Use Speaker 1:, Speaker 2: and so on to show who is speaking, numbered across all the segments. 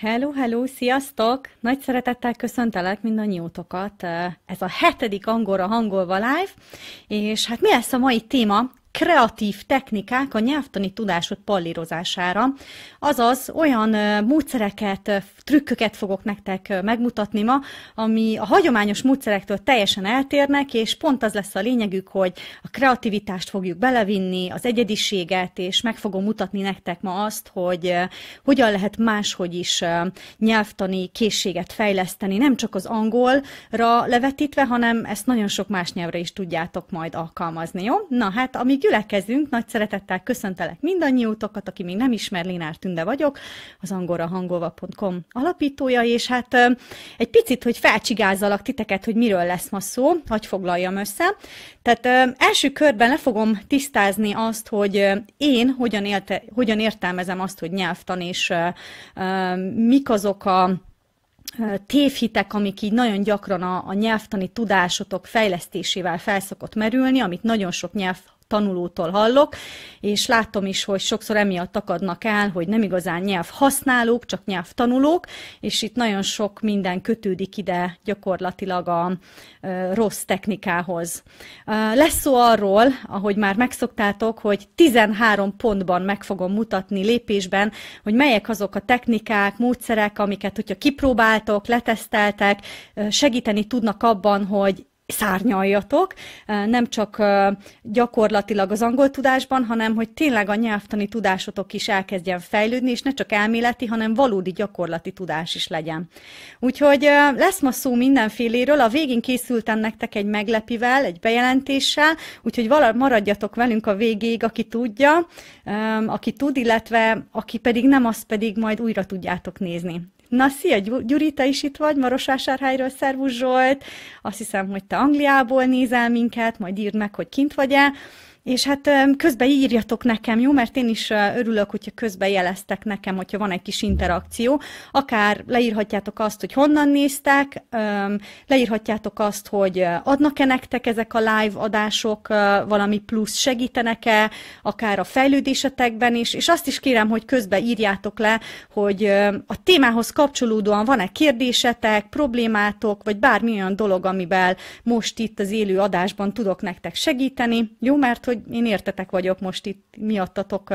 Speaker 1: Hello, hello, sziasztok! Nagy szeretettel köszöntelek mindannyiótokat. Eh, ez a hetedik angolra hangolva live, és hát mi lesz a mai téma? kreatív technikák a nyelvtani tudásod pallírozására, azaz olyan módszereket, trükköket fogok nektek megmutatni ma, ami a hagyományos módszerektől teljesen eltérnek, és pont az lesz a lényegük, hogy a kreativitást fogjuk belevinni, az egyediséget, és meg fogom mutatni nektek ma azt, hogy hogyan lehet máshogy is nyelvtani készséget fejleszteni, nem csak az angolra levetítve, hanem ezt nagyon sok más nyelvre is tudjátok majd alkalmazni, jó? Na hát, amíg gyülekezünk, nagy szeretettel köszöntelek mindannyiótokat, aki még nem ismer, Lénár Tünde vagyok, az angolrahangolva.com alapítója, és hát egy picit, hogy felcsigázzalak titeket, hogy miről lesz ma szó, hogy foglaljam össze. Tehát első körben le fogom tisztázni azt, hogy én hogyan, élte, hogyan értelmezem azt, hogy nyelvtan, és mik azok a tévhitek, amik így nagyon gyakran a, a nyelvtani tudásotok fejlesztésével felszokott merülni, amit nagyon sok nyelv tanulótól hallok, és látom is, hogy sokszor emiatt akadnak el, hogy nem igazán nyelv használók, csak nyelv tanulók, és itt nagyon sok minden kötődik ide gyakorlatilag a e, rossz technikához. E, lesz szó arról, ahogy már megszoktátok, hogy 13 pontban meg fogom mutatni lépésben, hogy melyek azok a technikák, módszerek, amiket, hogyha kipróbáltok, leteszteltek, segíteni tudnak abban, hogy szárnyaljatok, nem csak gyakorlatilag az angol tudásban, hanem hogy tényleg a nyelvtani tudásotok is elkezdjen fejlődni, és ne csak elméleti, hanem valódi gyakorlati tudás is legyen. Úgyhogy lesz ma szó mindenféléről, a végén készültem nektek egy meglepivel, egy bejelentéssel, úgyhogy maradjatok velünk a végéig, aki tudja, aki tud, illetve aki pedig nem, azt pedig majd újra tudjátok nézni. Na, szia Gyuri, te is itt vagy, Marosásárhelyről, Szervus Zsolt. Azt hiszem, hogy te Angliából nézel minket, majd írd meg, hogy kint vagy-e. És hát közben írjatok nekem, jó? Mert én is örülök, hogyha közben jeleztek nekem, hogyha van egy kis interakció. Akár leírhatjátok azt, hogy honnan néztek, leírhatjátok azt, hogy adnak-e nektek ezek a live adások valami plusz segítenek-e, akár a fejlődésetekben is, és azt is kérem, hogy közben írjátok le, hogy a témához kapcsolódóan van-e kérdésetek, problémátok, vagy bármi olyan dolog, amivel most itt az élő adásban tudok nektek segíteni, jó? Mert hogy hogy én értetek vagyok most itt miattatok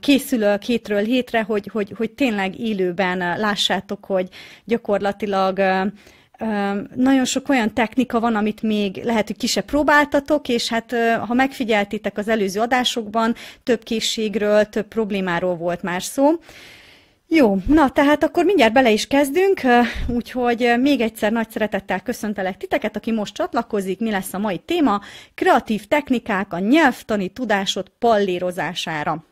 Speaker 1: készülök hétről hétre, hogy, hogy, hogy tényleg élőben lássátok, hogy gyakorlatilag nagyon sok olyan technika van, amit még lehet, hogy ki se próbáltatok, és hát ha megfigyeltétek az előző adásokban, több készségről, több problémáról volt már szó. Jó, na tehát akkor mindjárt bele is kezdünk, úgyhogy még egyszer nagy szeretettel köszöntelek titeket, aki most csatlakozik, mi lesz a mai téma, kreatív technikák a nyelvtani tudásod pallírozására.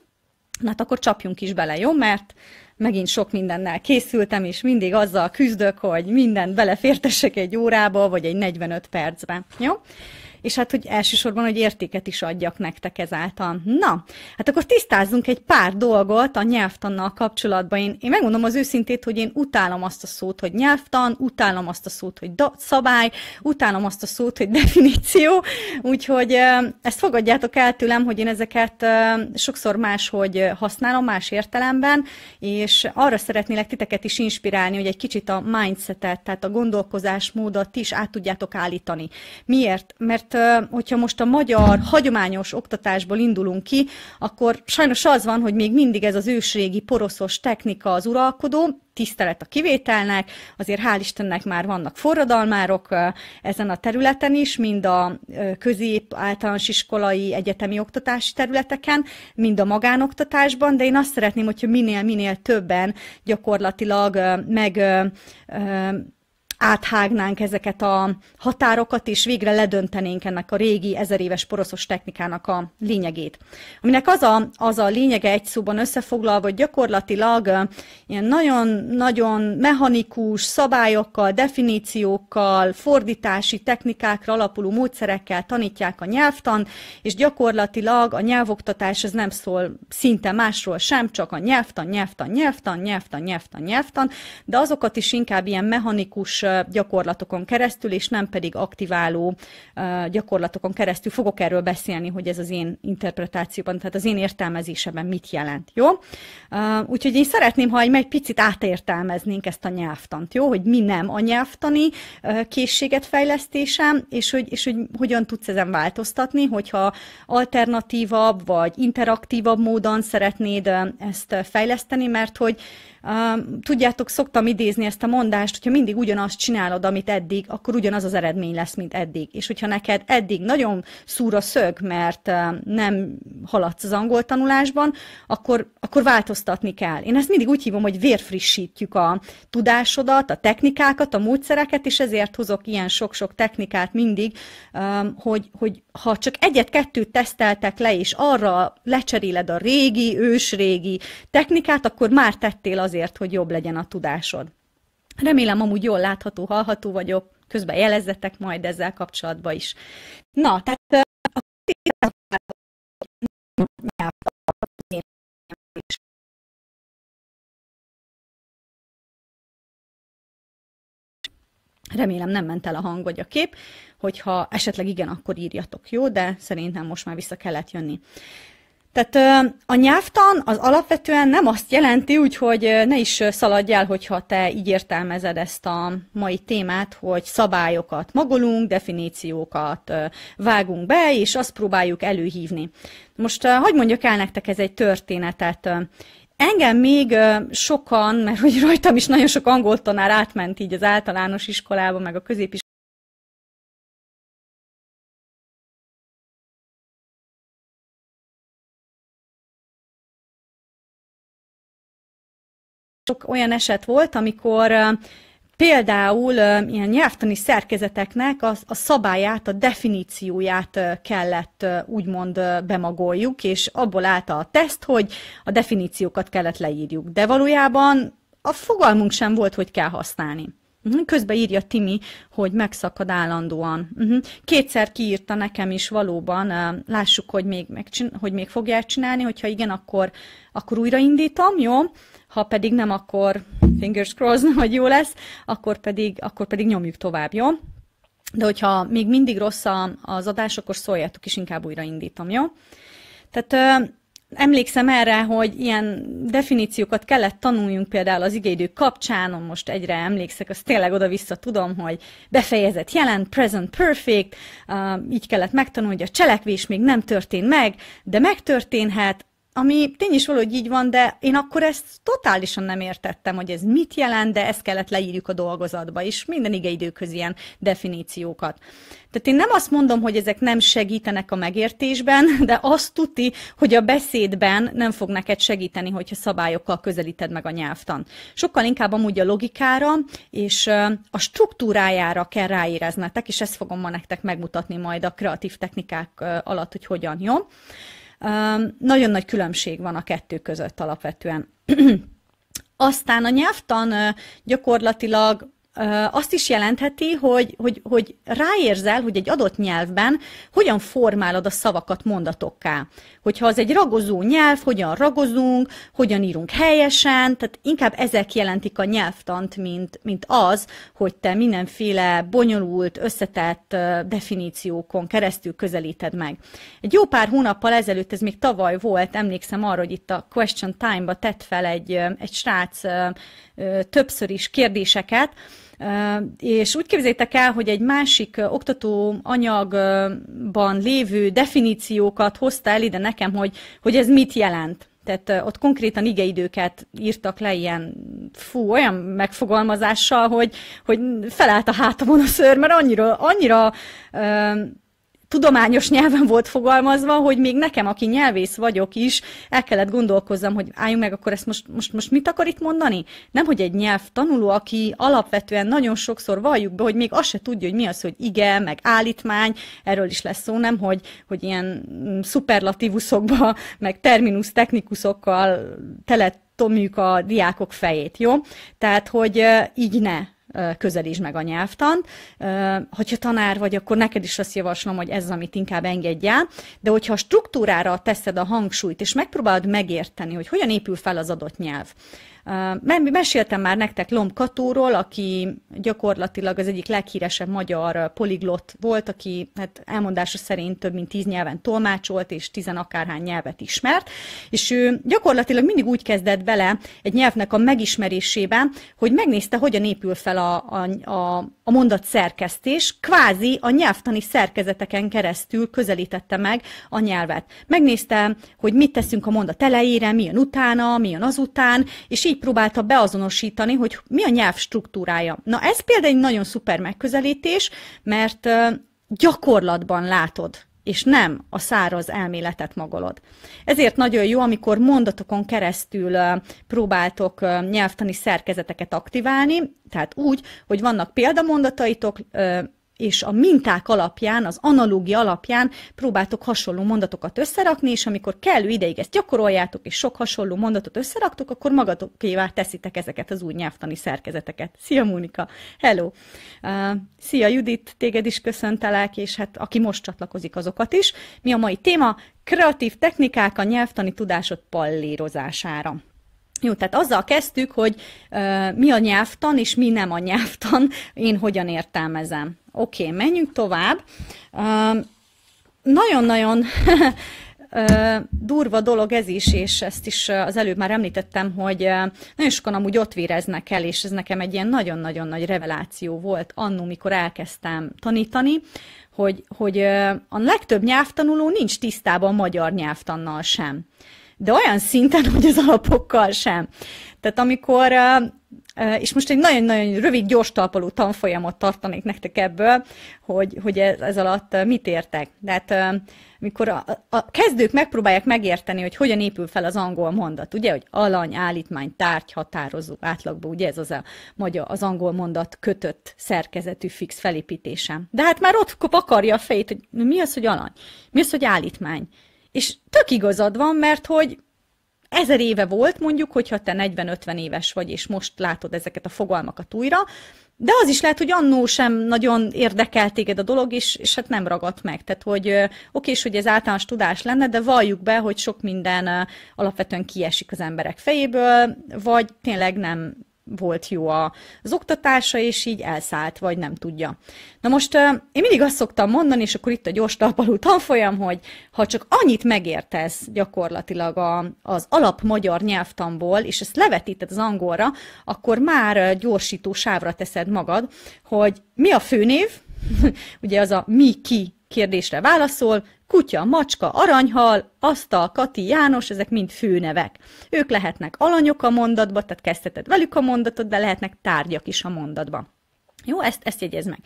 Speaker 1: Na hát akkor csapjunk is bele, jó? Mert megint sok mindennel készültem, és mindig azzal küzdök, hogy mindent belefértesek egy órába, vagy egy 45 percbe, jó? és hát, hogy elsősorban, hogy értéket is adjak nektek ezáltal. Na, hát akkor tisztázzunk egy pár dolgot a nyelvtannal kapcsolatban. Én, én megmondom az őszintét, hogy én utálom azt a szót, hogy nyelvtan, utálom azt a szót, hogy da- szabály, utálom azt a szót, hogy definíció, úgyhogy ezt fogadjátok el tőlem, hogy én ezeket sokszor máshogy használom, más értelemben, és arra szeretnélek titeket is inspirálni, hogy egy kicsit a mindsetet, tehát a gondolkozásmódot is át tudjátok állítani. Miért? Mert hogyha most a magyar hagyományos oktatásból indulunk ki, akkor sajnos az van, hogy még mindig ez az ősrégi poroszos technika az uralkodó, tisztelet a kivételnek, azért hál' Istennek már vannak forradalmárok ezen a területen is, mind a közép általános iskolai egyetemi oktatási területeken, mind a magánoktatásban, de én azt szeretném, hogyha minél-minél többen gyakorlatilag meg áthágnánk ezeket a határokat, és végre ledöntenénk ennek a régi ezer éves poroszos technikának a lényegét. Aminek az a, az a lényege egy szóban összefoglalva, hogy gyakorlatilag ilyen nagyon-nagyon mechanikus szabályokkal, definíciókkal, fordítási technikákra alapuló módszerekkel tanítják a nyelvtan, és gyakorlatilag a nyelvoktatás ez nem szól szinte másról sem, csak a nyelvtan, nyelvtan, nyelvtan, nyelvtan, nyelvtan, nyelvtan, de azokat is inkább ilyen mechanikus gyakorlatokon keresztül, és nem pedig aktiváló gyakorlatokon keresztül fogok erről beszélni, hogy ez az én interpretációban, tehát az én értelmezésemben mit jelent, jó? Úgyhogy én szeretném, ha egy picit átértelmeznénk ezt a nyelvtant, jó? Hogy mi nem a nyelvtani készséget fejlesztésem, és hogy, és hogy hogyan tudsz ezen változtatni, hogyha alternatívabb vagy interaktívabb módon szeretnéd ezt fejleszteni, mert hogy tudjátok, szoktam idézni ezt a mondást, hogyha mindig ugyanaz ugyanazt csinálod, amit eddig, akkor ugyanaz az eredmény lesz, mint eddig. És hogyha neked eddig nagyon szúr a szög, mert nem haladsz az angol tanulásban, akkor, akkor változtatni kell. Én ezt mindig úgy hívom, hogy vérfrissítjük a tudásodat, a technikákat, a módszereket, és ezért hozok ilyen sok-sok technikát mindig, hogy, hogy ha csak egyet-kettőt teszteltek le, és arra lecseréled a régi, ősrégi technikát, akkor már tettél azért, hogy jobb legyen a tudásod. Remélem amúgy jól látható, hallható vagyok, közben jelezzetek majd ezzel kapcsolatban is. Na, tehát a Remélem nem ment el a hang vagy a kép, hogyha esetleg igen, akkor írjatok, jó? De szerintem most már vissza kellett jönni. Tehát a nyelvtan az alapvetően nem azt jelenti, úgyhogy ne is szaladj el, hogyha te így értelmezed ezt a mai témát, hogy szabályokat magolunk, definíciókat vágunk be, és azt próbáljuk előhívni. Most hagyd mondjak el nektek ez egy történetet. Engem még sokan, mert hogy rajtam is nagyon sok angoltanár átment így az általános iskolába, meg a középiskolába, Sok olyan eset volt, amikor például ilyen nyelvtani szerkezeteknek a, a szabályát, a definícióját kellett úgymond bemagoljuk, és abból állt a teszt, hogy a definíciókat kellett leírjuk. De valójában a fogalmunk sem volt, hogy kell használni. Mhm, közben írja Timi, hogy megszakad állandóan. Mhm, kétszer kiírta nekem is valóban, lássuk, hogy még, hogy még fogják csinálni, hogyha igen, akkor, akkor újraindítom, jó? ha pedig nem, akkor fingers crossed, hogy jó lesz, akkor pedig, akkor pedig nyomjuk tovább, jó? De hogyha még mindig rossz az adás, akkor szóljátok is, inkább újraindítom, jó? Tehát ö, emlékszem erre, hogy ilyen definíciókat kellett tanuljunk például az igéidő kapcsán, most egyre emlékszek, azt tényleg oda-vissza tudom, hogy befejezett jelent, present perfect, ö, így kellett megtanulni, hogy a cselekvés még nem történt meg, de megtörténhet, ami tény is valahogy hogy így van, de én akkor ezt totálisan nem értettem, hogy ez mit jelent, de ezt kellett leírjuk a dolgozatba is, minden időköz ilyen definíciókat. Tehát én nem azt mondom, hogy ezek nem segítenek a megértésben, de azt tuti, hogy a beszédben nem fog neked segíteni, hogyha szabályokkal közelíted meg a nyelvtan. Sokkal inkább amúgy a logikára és a struktúrájára kell ráéreznetek, és ezt fogom ma nektek megmutatni majd a kreatív technikák alatt, hogy hogyan, jó? Nagyon nagy különbség van a kettő között alapvetően. Aztán a nyelvtan gyakorlatilag azt is jelentheti, hogy, hogy, hogy ráérzel, hogy egy adott nyelvben hogyan formálod a szavakat mondatokká. Hogyha az egy ragozó nyelv, hogyan ragozunk, hogyan írunk helyesen, tehát inkább ezek jelentik a nyelvtant, mint, mint az, hogy te mindenféle bonyolult, összetett definíciókon keresztül közelíted meg. Egy jó pár hónappal ezelőtt, ez még tavaly volt, emlékszem arra, hogy itt a Question Time-ba tett fel egy, egy srác többször is kérdéseket, és úgy képzétek el, hogy egy másik oktató anyagban lévő definíciókat hozta el ide nekem, hogy, hogy ez mit jelent. Tehát ott konkrétan igeidőket írtak le ilyen, fú, olyan megfogalmazással, hogy, hogy felállt a hátamon a ször, mert annyira, annyira tudományos nyelven volt fogalmazva, hogy még nekem, aki nyelvész vagyok is, el kellett gondolkozzam, hogy álljunk meg, akkor ezt most, most, most mit akar itt mondani? Nem, hogy egy nyelv tanuló, aki alapvetően nagyon sokszor valljuk be, hogy még azt se tudja, hogy mi az, hogy igen, meg állítmány, erről is lesz szó, nem, hogy, hogy ilyen mm, szuperlatívuszokba, meg terminus technikusokkal tele tomjuk a diákok fejét, jó? Tehát, hogy így ne közelítsd meg a nyelvtant. Hogyha tanár vagy, akkor neked is azt javaslom, hogy ez, amit inkább engedj el. De hogyha a struktúrára teszed a hangsúlyt, és megpróbálod megérteni, hogy hogyan épül fel az adott nyelv, Meséltem már nektek Lomkatóról, aki gyakorlatilag az egyik leghíresebb magyar poliglot volt, aki hát elmondása szerint több mint tíz nyelven tolmácsolt, és tizen akárhány nyelvet ismert, és ő gyakorlatilag mindig úgy kezdett bele egy nyelvnek a megismerésébe, hogy megnézte, hogyan épül fel a, a, a, a mondat szerkesztés, kvázi a nyelvtani szerkezeteken keresztül közelítette meg a nyelvet. Megnézte, hogy mit teszünk a mondat elejére, milyen utána, milyen azután, és így így próbálta beazonosítani, hogy mi a nyelv struktúrája. Na ez például egy nagyon szuper megközelítés, mert gyakorlatban látod és nem a száraz elméletet magolod. Ezért nagyon jó, amikor mondatokon keresztül próbáltok nyelvtani szerkezeteket aktiválni, tehát úgy, hogy vannak példamondataitok, és a minták alapján, az analógia alapján próbáltok hasonló mondatokat összerakni, és amikor kellő ideig ezt gyakoroljátok, és sok hasonló mondatot összeraktok, akkor magatokévá teszitek ezeket az új nyelvtani szerkezeteket. Szia Mónika! Hello! Uh, szia Judit, téged is köszöntelek, és hát aki most csatlakozik, azokat is. Mi a mai téma? Kreatív technikák a nyelvtani tudásod pallírozására. Jó, tehát azzal kezdtük, hogy uh, mi a nyelvtan és mi nem a nyelvtan, én hogyan értelmezem. Oké, okay, menjünk tovább. Nagyon-nagyon durva dolog ez is, és ezt is az előbb már említettem, hogy nagyon sokan amúgy ott véreznek el, és ez nekem egy ilyen nagyon-nagyon nagy reveláció volt annó, mikor elkezdtem tanítani, hogy, hogy a legtöbb nyelvtanuló nincs tisztában a magyar nyelvtannal sem. De olyan szinten, hogy az alapokkal sem. Tehát amikor és most egy nagyon-nagyon rövid, gyors talpaló tanfolyamot tartanék nektek ebből, hogy, hogy ez, ez alatt mit értek. Tehát mikor a, a kezdők megpróbálják megérteni, hogy hogyan épül fel az angol mondat, ugye, hogy alany, állítmány, tárgy, határozó átlagban, ugye ez az a magyar, az angol mondat kötött szerkezetű fix felépítése. De hát már ott akarja a fejét, hogy mi az, hogy alany, mi az, hogy állítmány. És tök igazad van, mert hogy ezer éve volt mondjuk, hogyha te 40-50 éves vagy, és most látod ezeket a fogalmakat újra, de az is lehet, hogy annó sem nagyon érdekel téged a dolog, és, és hát nem ragadt meg. Tehát, hogy oké, és hogy ez általános tudás lenne, de valljuk be, hogy sok minden alapvetően kiesik az emberek fejéből, vagy tényleg nem volt jó az oktatása, és így elszállt, vagy nem tudja. Na most én mindig azt szoktam mondani, és akkor itt a gyors talpalú tanfolyam, hogy ha csak annyit megértesz gyakorlatilag az alap magyar nyelvtamból, és ezt levetíted az angolra, akkor már gyorsító sávra teszed magad, hogy mi a főnév, ugye az a mi, ki, kérdésre válaszol, kutya, macska, aranyhal, asztal, Kati, János, ezek mind főnevek. Ők lehetnek alanyok a mondatba, tehát kezdheted velük a mondatot, de lehetnek tárgyak is a mondatban. Jó, ezt, ezt jegyez meg.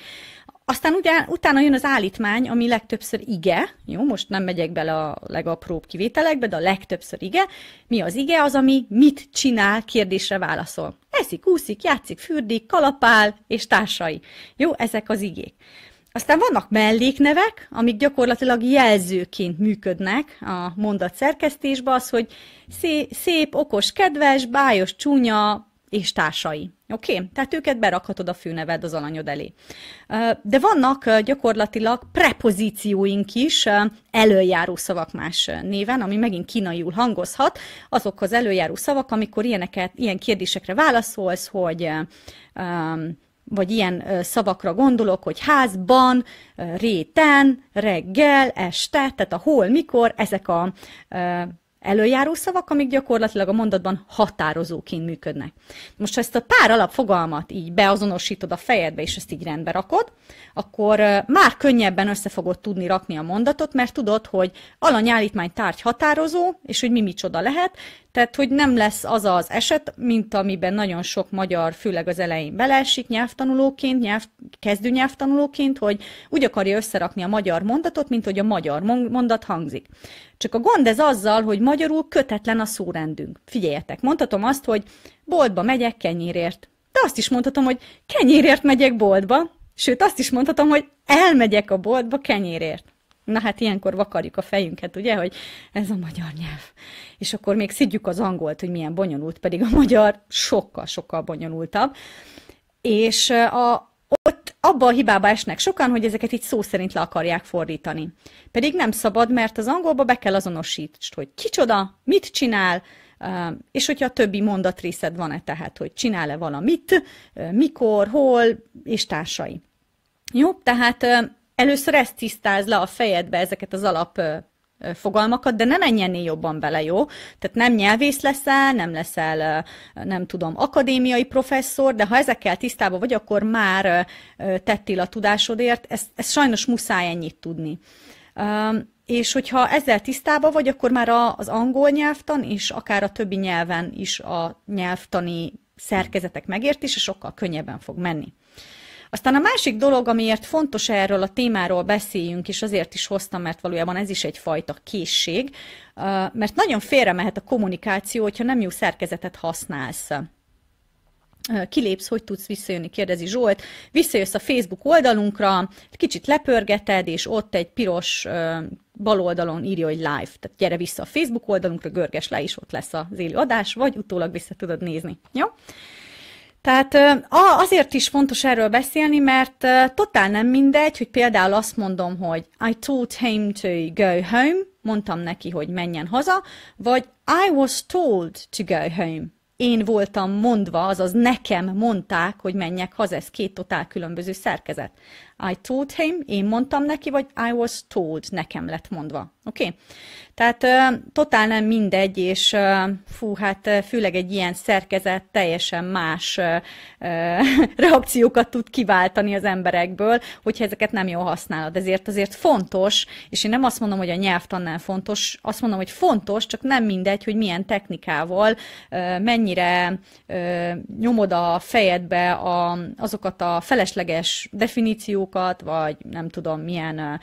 Speaker 1: Aztán ugye, utána jön az állítmány, ami legtöbbször ige, jó, most nem megyek bele a legapróbb kivételekbe, de a legtöbbször ige. Mi az ige? Az, ami mit csinál, kérdésre válaszol. Eszik, úszik, játszik, fürdik, kalapál és társai. Jó, ezek az igék. Aztán vannak melléknevek, amik gyakorlatilag jelzőként működnek a mondat szerkesztésben, az, hogy szép, okos, kedves, bájos, csúnya és társai. Oké? Okay? Tehát őket berakhatod a főneved az alanyod elé. De vannak gyakorlatilag prepozícióink is előjáró szavak más néven, ami megint kínaiul hangozhat, az előjáró szavak, amikor ilyeneket, ilyen kérdésekre válaszolsz, hogy um, vagy ilyen szavakra gondolok, hogy házban, réten, reggel, este, tehát a hol, mikor, ezek a előjáró szavak, amik gyakorlatilag a mondatban határozóként működnek. Most, ha ezt a pár alapfogalmat így beazonosítod a fejedbe, és ezt így rendbe rakod, akkor már könnyebben össze fogod tudni rakni a mondatot, mert tudod, hogy alanyállítmány tárgy határozó, és hogy mi micsoda lehet, tehát, hogy nem lesz az az eset, mint amiben nagyon sok magyar, főleg az elején beleesik nyelvtanulóként, nyelv, kezdő nyelvtanulóként, hogy úgy akarja összerakni a magyar mondatot, mint hogy a magyar mondat hangzik. Csak a gond ez azzal, hogy magyarul kötetlen a szórendünk. Figyeljetek, mondhatom azt, hogy boltba megyek kenyérért. De azt is mondhatom, hogy kenyérért megyek boltba, sőt azt is mondhatom, hogy elmegyek a boltba kenyérért. Na hát ilyenkor vakarjuk a fejünket, ugye, hogy ez a magyar nyelv. És akkor még szidjuk az angolt, hogy milyen bonyolult, pedig a magyar sokkal-sokkal bonyolultabb. És a, ott abba a hibába esnek sokan, hogy ezeket így szó szerint le akarják fordítani. Pedig nem szabad, mert az angolba be kell azonosítsd, hogy kicsoda, mit csinál, és hogyha a többi mondatrészed van-e, tehát, hogy csinál-e valamit, mikor, hol, és társai. Jó, tehát először ezt tisztáz le a fejedbe ezeket az alap fogalmakat, de nem menj ennél jobban bele, jó? Tehát nem nyelvész leszel, nem leszel, nem tudom, akadémiai professzor, de ha ezekkel tisztában vagy, akkor már tettél a tudásodért, ezt, ezt sajnos muszáj ennyit tudni. És hogyha ezzel tisztában vagy, akkor már az angol nyelvtan és akár a többi nyelven is a nyelvtani szerkezetek megértése sokkal könnyebben fog menni. Aztán a másik dolog, amiért fontos erről a témáról beszéljünk, és azért is hoztam, mert valójában ez is egyfajta készség, mert nagyon félre mehet a kommunikáció, hogyha nem jó szerkezetet használsz kilépsz, hogy tudsz visszajönni, kérdezi Zsolt. Visszajössz a Facebook oldalunkra, kicsit lepörgeted, és ott egy piros bal oldalon írja, hogy live. Tehát gyere vissza a Facebook oldalunkra, görges le, és ott lesz az élő adás, vagy utólag vissza tudod nézni. Jó? Ja? Tehát azért is fontos erről beszélni, mert totál nem mindegy, hogy például azt mondom, hogy I told him to go home, mondtam neki, hogy menjen haza, vagy I was told to go home. Én voltam mondva, azaz nekem mondták, hogy menjek haza, ez két totál különböző szerkezet. I told him, én mondtam neki, vagy I was told, nekem lett mondva. Oké? Okay? Tehát totál nem mindegy, és fú, hát főleg egy ilyen szerkezet teljesen más reakciókat tud kiváltani az emberekből, hogyha ezeket nem jól használod. Ezért azért fontos, és én nem azt mondom, hogy a nyelvtannál fontos, azt mondom, hogy fontos, csak nem mindegy, hogy milyen technikával, mennyire nyomod a fejedbe a, azokat a felesleges definíciókat, szabályokat, vagy nem tudom milyen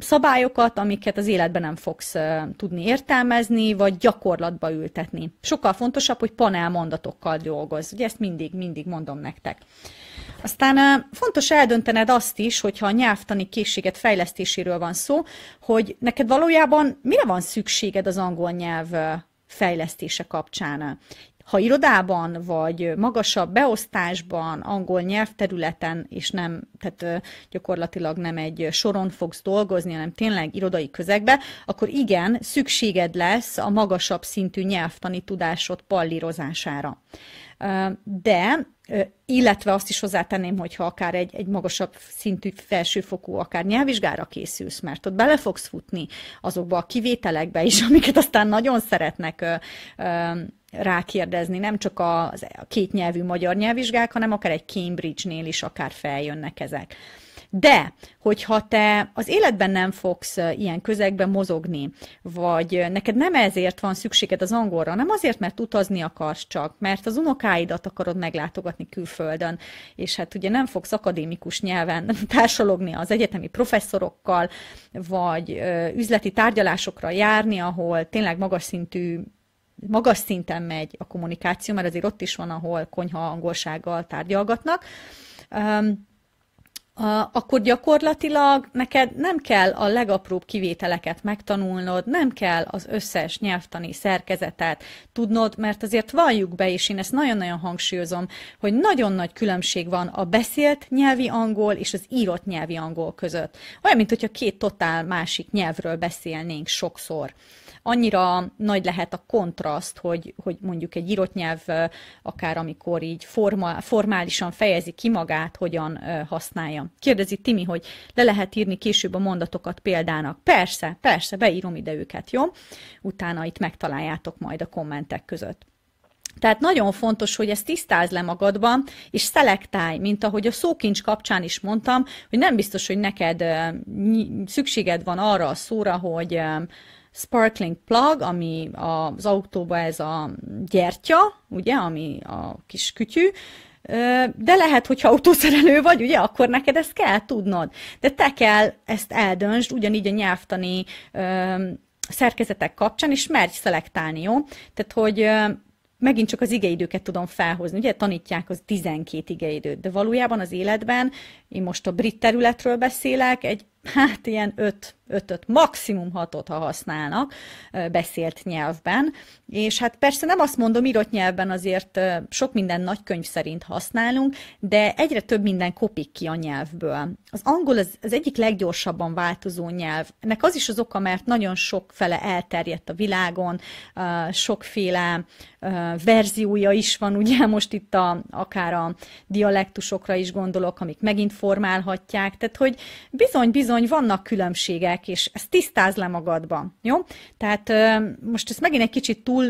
Speaker 1: szabályokat, amiket az életben nem fogsz tudni értelmezni, vagy gyakorlatba ültetni. Sokkal fontosabb, hogy panelmondatokkal dolgozz. Ugye ezt mindig, mindig mondom nektek. Aztán fontos eldöntened azt is, hogyha a nyelvtani készséget fejlesztéséről van szó, hogy neked valójában mire van szükséged az angol nyelv fejlesztése kapcsán ha irodában, vagy magasabb beosztásban, angol nyelvterületen, és nem, tehát gyakorlatilag nem egy soron fogsz dolgozni, hanem tényleg irodai közegbe, akkor igen, szükséged lesz a magasabb szintű nyelvtani tudásod pallírozására de illetve azt is hozzátenném, hogyha akár egy, egy magasabb szintű felsőfokú, akár nyelvvizsgára készülsz, mert ott bele fogsz futni azokba a kivételekbe is, amiket aztán nagyon szeretnek rákérdezni, nem csak a, a két nyelvű magyar nyelvvizsgák, hanem akár egy Cambridge-nél is akár feljönnek ezek. De, hogyha te az életben nem fogsz ilyen közegben mozogni, vagy neked nem ezért van szükséged az angolra, nem azért, mert utazni akarsz csak, mert az unokáidat akarod meglátogatni külföldön, és hát ugye nem fogsz akadémikus nyelven társalogni az egyetemi professzorokkal, vagy üzleti tárgyalásokra járni, ahol tényleg magas szintű magas szinten megy a kommunikáció, mert azért ott is van, ahol konyha angolsággal tárgyalgatnak. Um, akkor gyakorlatilag neked nem kell a legapróbb kivételeket megtanulnod, nem kell az összes nyelvtani szerkezetet tudnod, mert azért valljuk be, és én ezt nagyon-nagyon hangsúlyozom, hogy nagyon nagy különbség van a beszélt nyelvi angol és az írott nyelvi angol között. Olyan, mint hogyha két totál másik nyelvről beszélnénk sokszor annyira nagy lehet a kontraszt, hogy, hogy mondjuk egy írott nyelv, akár amikor így forma, formálisan fejezi ki magát, hogyan használja. Kérdezi Timi, hogy le lehet írni később a mondatokat példának. Persze, persze, beírom ide őket, jó? Utána itt megtaláljátok majd a kommentek között. Tehát nagyon fontos, hogy ezt tisztáz le magadban, és szelektálj, mint ahogy a szókincs kapcsán is mondtam, hogy nem biztos, hogy neked szükséged van arra a szóra, hogy sparkling plug, ami az autóba ez a gyertya, ugye, ami a kis kütyű, de lehet, hogyha autószerelő vagy, ugye, akkor neked ezt kell tudnod. De te kell ezt eldöntsd, ugyanígy a nyelvtani szerkezetek kapcsán, és merj szelektálni, jó? Tehát, hogy megint csak az igeidőket tudom felhozni. Ugye tanítják az 12 igeidőt, de valójában az életben, én most a brit területről beszélek, egy hát ilyen 5 ötöt, maximum hatot, ha használnak beszélt nyelvben. És hát persze nem azt mondom, írott nyelvben azért sok minden nagykönyv szerint használunk, de egyre több minden kopik ki a nyelvből. Az angol az, az egyik leggyorsabban változó nyelv. Ennek az is az oka, mert nagyon sok fele elterjedt a világon, sokféle verziója is van, ugye most itt a, akár a dialektusokra is gondolok, amik megint formálhatják, tehát hogy bizony-bizony bizony vannak különbségek, és ezt tisztáz le magadban, jó? Tehát most ezt megint egy kicsit túl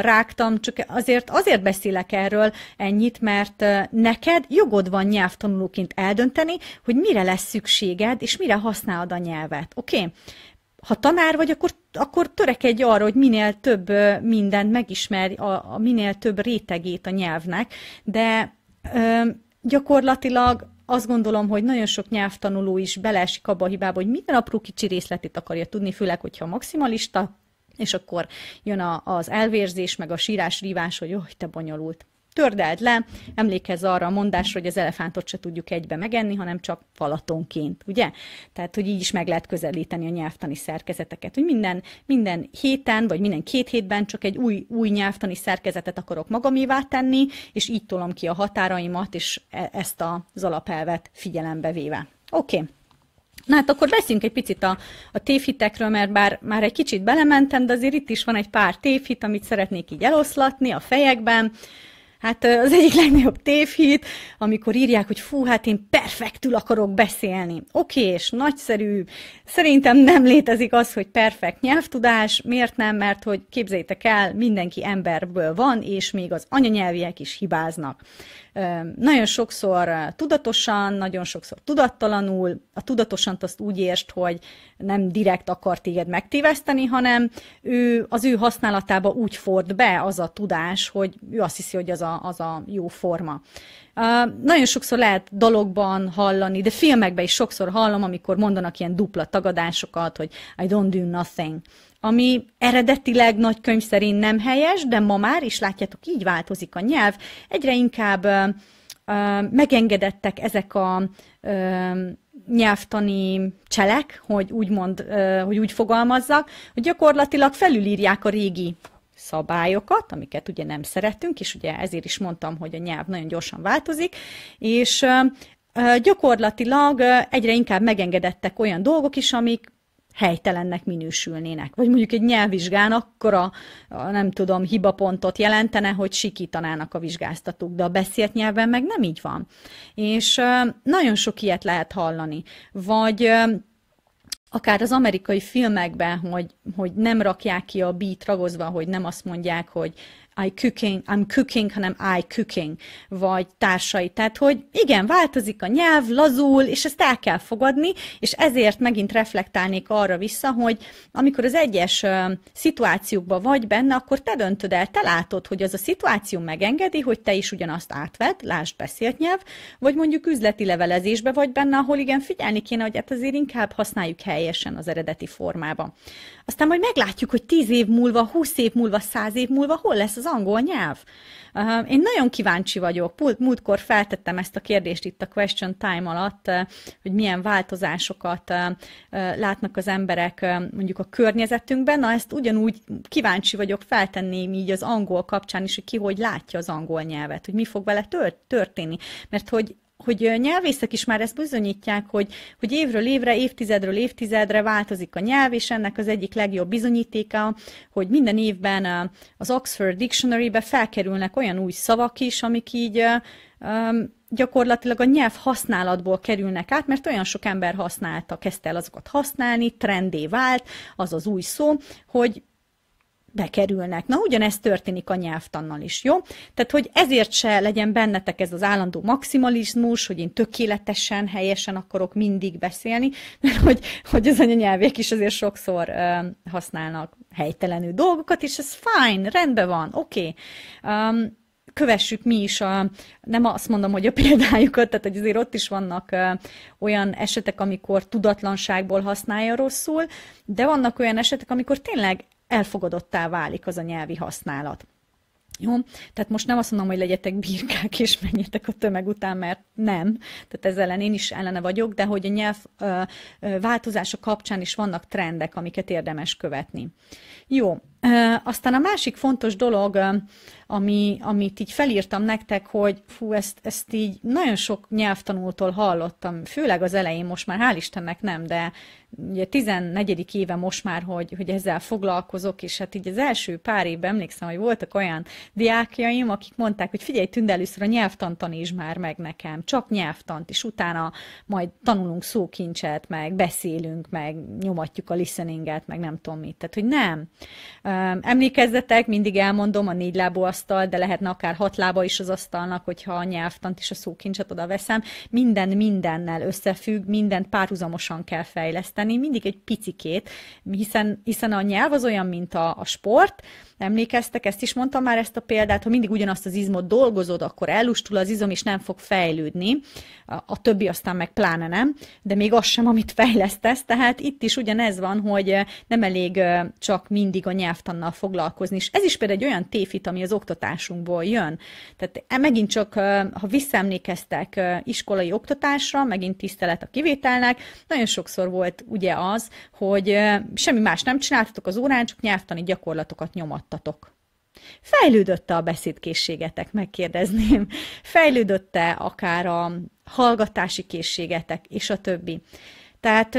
Speaker 1: rágtam, csak azért, azért beszélek erről ennyit, mert neked jogod van nyelvtanulóként eldönteni, hogy mire lesz szükséged, és mire használod a nyelvet, oké? Okay? ha tanár vagy, akkor, akkor törekedj arra, hogy minél több mindent megismerj, a, a minél több rétegét a nyelvnek, de ö, gyakorlatilag azt gondolom, hogy nagyon sok nyelvtanuló is beleesik abba a hibába, hogy minden apró kicsi részletét akarja tudni, főleg, hogyha maximalista, és akkor jön a, az elvérzés, meg a sírás, rívás, hogy jó, te bonyolult. Tördeld le, emlékezz arra a mondásra, hogy az elefántot se tudjuk egybe megenni, hanem csak falatonként, ugye? Tehát, hogy így is meg lehet közelíteni a nyelvtani szerkezeteket, hogy minden, minden héten, vagy minden két hétben csak egy új, új nyelvtani szerkezetet akarok magamévá tenni, és így tolom ki a határaimat, és e- ezt az alapelvet figyelembe véve. Oké. Okay. Na hát akkor beszéljünk egy picit a, a tévhitekről, mert bár már egy kicsit belementem, de azért itt is van egy pár tévhit, amit szeretnék így eloszlatni a fejekben. Hát az egyik legnagyobb tévhit, amikor írják, hogy fú, hát én perfektül akarok beszélni. Oké, és nagyszerű. Szerintem nem létezik az, hogy perfekt nyelvtudás. Miért nem? Mert hogy képzeljétek el, mindenki emberből van, és még az anyanyelviek is hibáznak. Nagyon sokszor tudatosan, nagyon sokszor tudattalanul. A tudatosan azt úgy ért, hogy nem direkt akar téged megtéveszteni, hanem ő, az ő használatába úgy ford be az a tudás, hogy ő azt hiszi, hogy az a az a jó forma. Uh, nagyon sokszor lehet dologban hallani, de filmekben is sokszor hallom, amikor mondanak ilyen dupla tagadásokat, hogy I don't do nothing, ami eredetileg nagy könyv szerint nem helyes, de ma már, is látjátok, így változik a nyelv, egyre inkább uh, uh, megengedettek ezek a nyelvtani cselek, hogy úgy, mond, hogy úgy fogalmazzak, hogy gyakorlatilag felülírják a régi szabályokat, amiket ugye nem szeretünk, és ugye ezért is mondtam, hogy a nyelv nagyon gyorsan változik, és gyakorlatilag egyre inkább megengedettek olyan dolgok is, amik helytelennek minősülnének. Vagy mondjuk egy nyelvvizsgán akkora, nem tudom, hibapontot jelentene, hogy sikítanának a vizsgáztatók, de a beszélt nyelven meg nem így van. És nagyon sok ilyet lehet hallani. Vagy akár az amerikai filmekben, hogy, hogy nem rakják ki a beat ragozva, hogy nem azt mondják, hogy I cooking, I'm cooking, hanem I cooking, vagy társai. Tehát, hogy igen, változik a nyelv, lazul, és ezt el kell fogadni, és ezért megint reflektálnék arra vissza, hogy amikor az egyes szituációkban vagy benne, akkor te döntöd el, te látod, hogy az a szituáció megengedi, hogy te is ugyanazt átved, lásd beszélt nyelv, vagy mondjuk üzleti levelezésbe vagy benne, ahol igen, figyelni kéne, hogy hát azért inkább használjuk helyesen az eredeti formában. Aztán majd meglátjuk, hogy tíz év múlva, húsz év múlva, száz év múlva hol lesz az angol nyelv. Uh, én nagyon kíváncsi vagyok. Múlt, múltkor feltettem ezt a kérdést itt a Question Time alatt, uh, hogy milyen változásokat uh, uh látnak az emberek uh, mondjuk a környezetünkben. Na, ezt ugyanúgy kíváncsi vagyok feltenném így az angol kapcsán is, hogy ki hogy látja az angol nyelvet, hogy mi fog vele történni. Mert hogy hogy nyelvészek is már ezt bizonyítják, hogy, hogy évről évre, évtizedről évtizedre változik a nyelv, és ennek az egyik legjobb bizonyítéka, hogy minden évben az Oxford Dictionary-be felkerülnek olyan új szavak is, amik így gyakorlatilag a nyelv használatból kerülnek át, mert olyan sok ember használta, kezdte el azokat használni, trendé vált, az az új szó, hogy bekerülnek. Na, ugyanezt történik a nyelvtannal is, jó? Tehát, hogy ezért se legyen bennetek ez az állandó maximalizmus, hogy én tökéletesen, helyesen akarok mindig beszélni, mert hogy, hogy az anyanyelvék is azért sokszor ö, használnak helytelenül dolgokat, és ez fine, rendben van, oké. Okay. Um, kövessük mi is a, nem azt mondom, hogy a példájukat, tehát hogy azért ott is vannak olyan esetek, amikor tudatlanságból használja rosszul, de vannak olyan esetek, amikor tényleg elfogadottá válik az a nyelvi használat. Jó? Tehát most nem azt mondom, hogy legyetek birkák és menjetek a tömeg után, mert nem. Tehát ezzel ellen én is ellene vagyok, de hogy a nyelv változása kapcsán is vannak trendek, amiket érdemes követni. Jó, aztán a másik fontos dolog, ami, amit így felírtam nektek, hogy fú, ezt, ezt így nagyon sok nyelvtanultól hallottam, főleg az elején most már, hál' Istennek nem, de ugye 14. éve most már, hogy, hogy ezzel foglalkozok, és hát így az első pár évben emlékszem, hogy voltak olyan diákjaim, akik mondták, hogy figyelj, tűnd először a nyelvtant tanítsd már meg nekem, csak nyelvtant, és utána majd tanulunk szókincset, meg beszélünk, meg nyomatjuk a listeninget, meg nem tudom mit. Tehát, hogy nem. Emlékezzetek, mindig elmondom a négy lábú asztal, de lehetne akár hat lába is az asztalnak, hogyha a nyelvtant és a szókincset oda veszem. Minden mindennel összefügg, mindent párhuzamosan kell fejleszteni, mindig egy picikét, hiszen, hiszen a nyelv az olyan, mint a, a sport, Emlékeztek, ezt is mondtam már ezt a példát, ha mindig ugyanazt az izmot dolgozod, akkor elustul az izom, és nem fog fejlődni, a, a többi aztán meg pláne nem, de még az sem, amit fejlesztesz, tehát itt is ugyanez van, hogy eh, nem elég eh, csak mindig a nyelvtannal foglalkozni, és ez is például egy olyan téfit, ami az oktatásunkból jön. Tehát eh, megint csak, ha visszaemlékeztek iskolai oktatásra, megint tisztelet a kivételnek, nagyon sokszor volt ugye az, hogy semmi más nem csináltatok az órán, csak nyelvtani gyakorlatokat nyomat maradtatok? Fejlődött-e a beszédkészségetek, megkérdezném? Fejlődött-e akár a hallgatási készségetek, és a többi? Tehát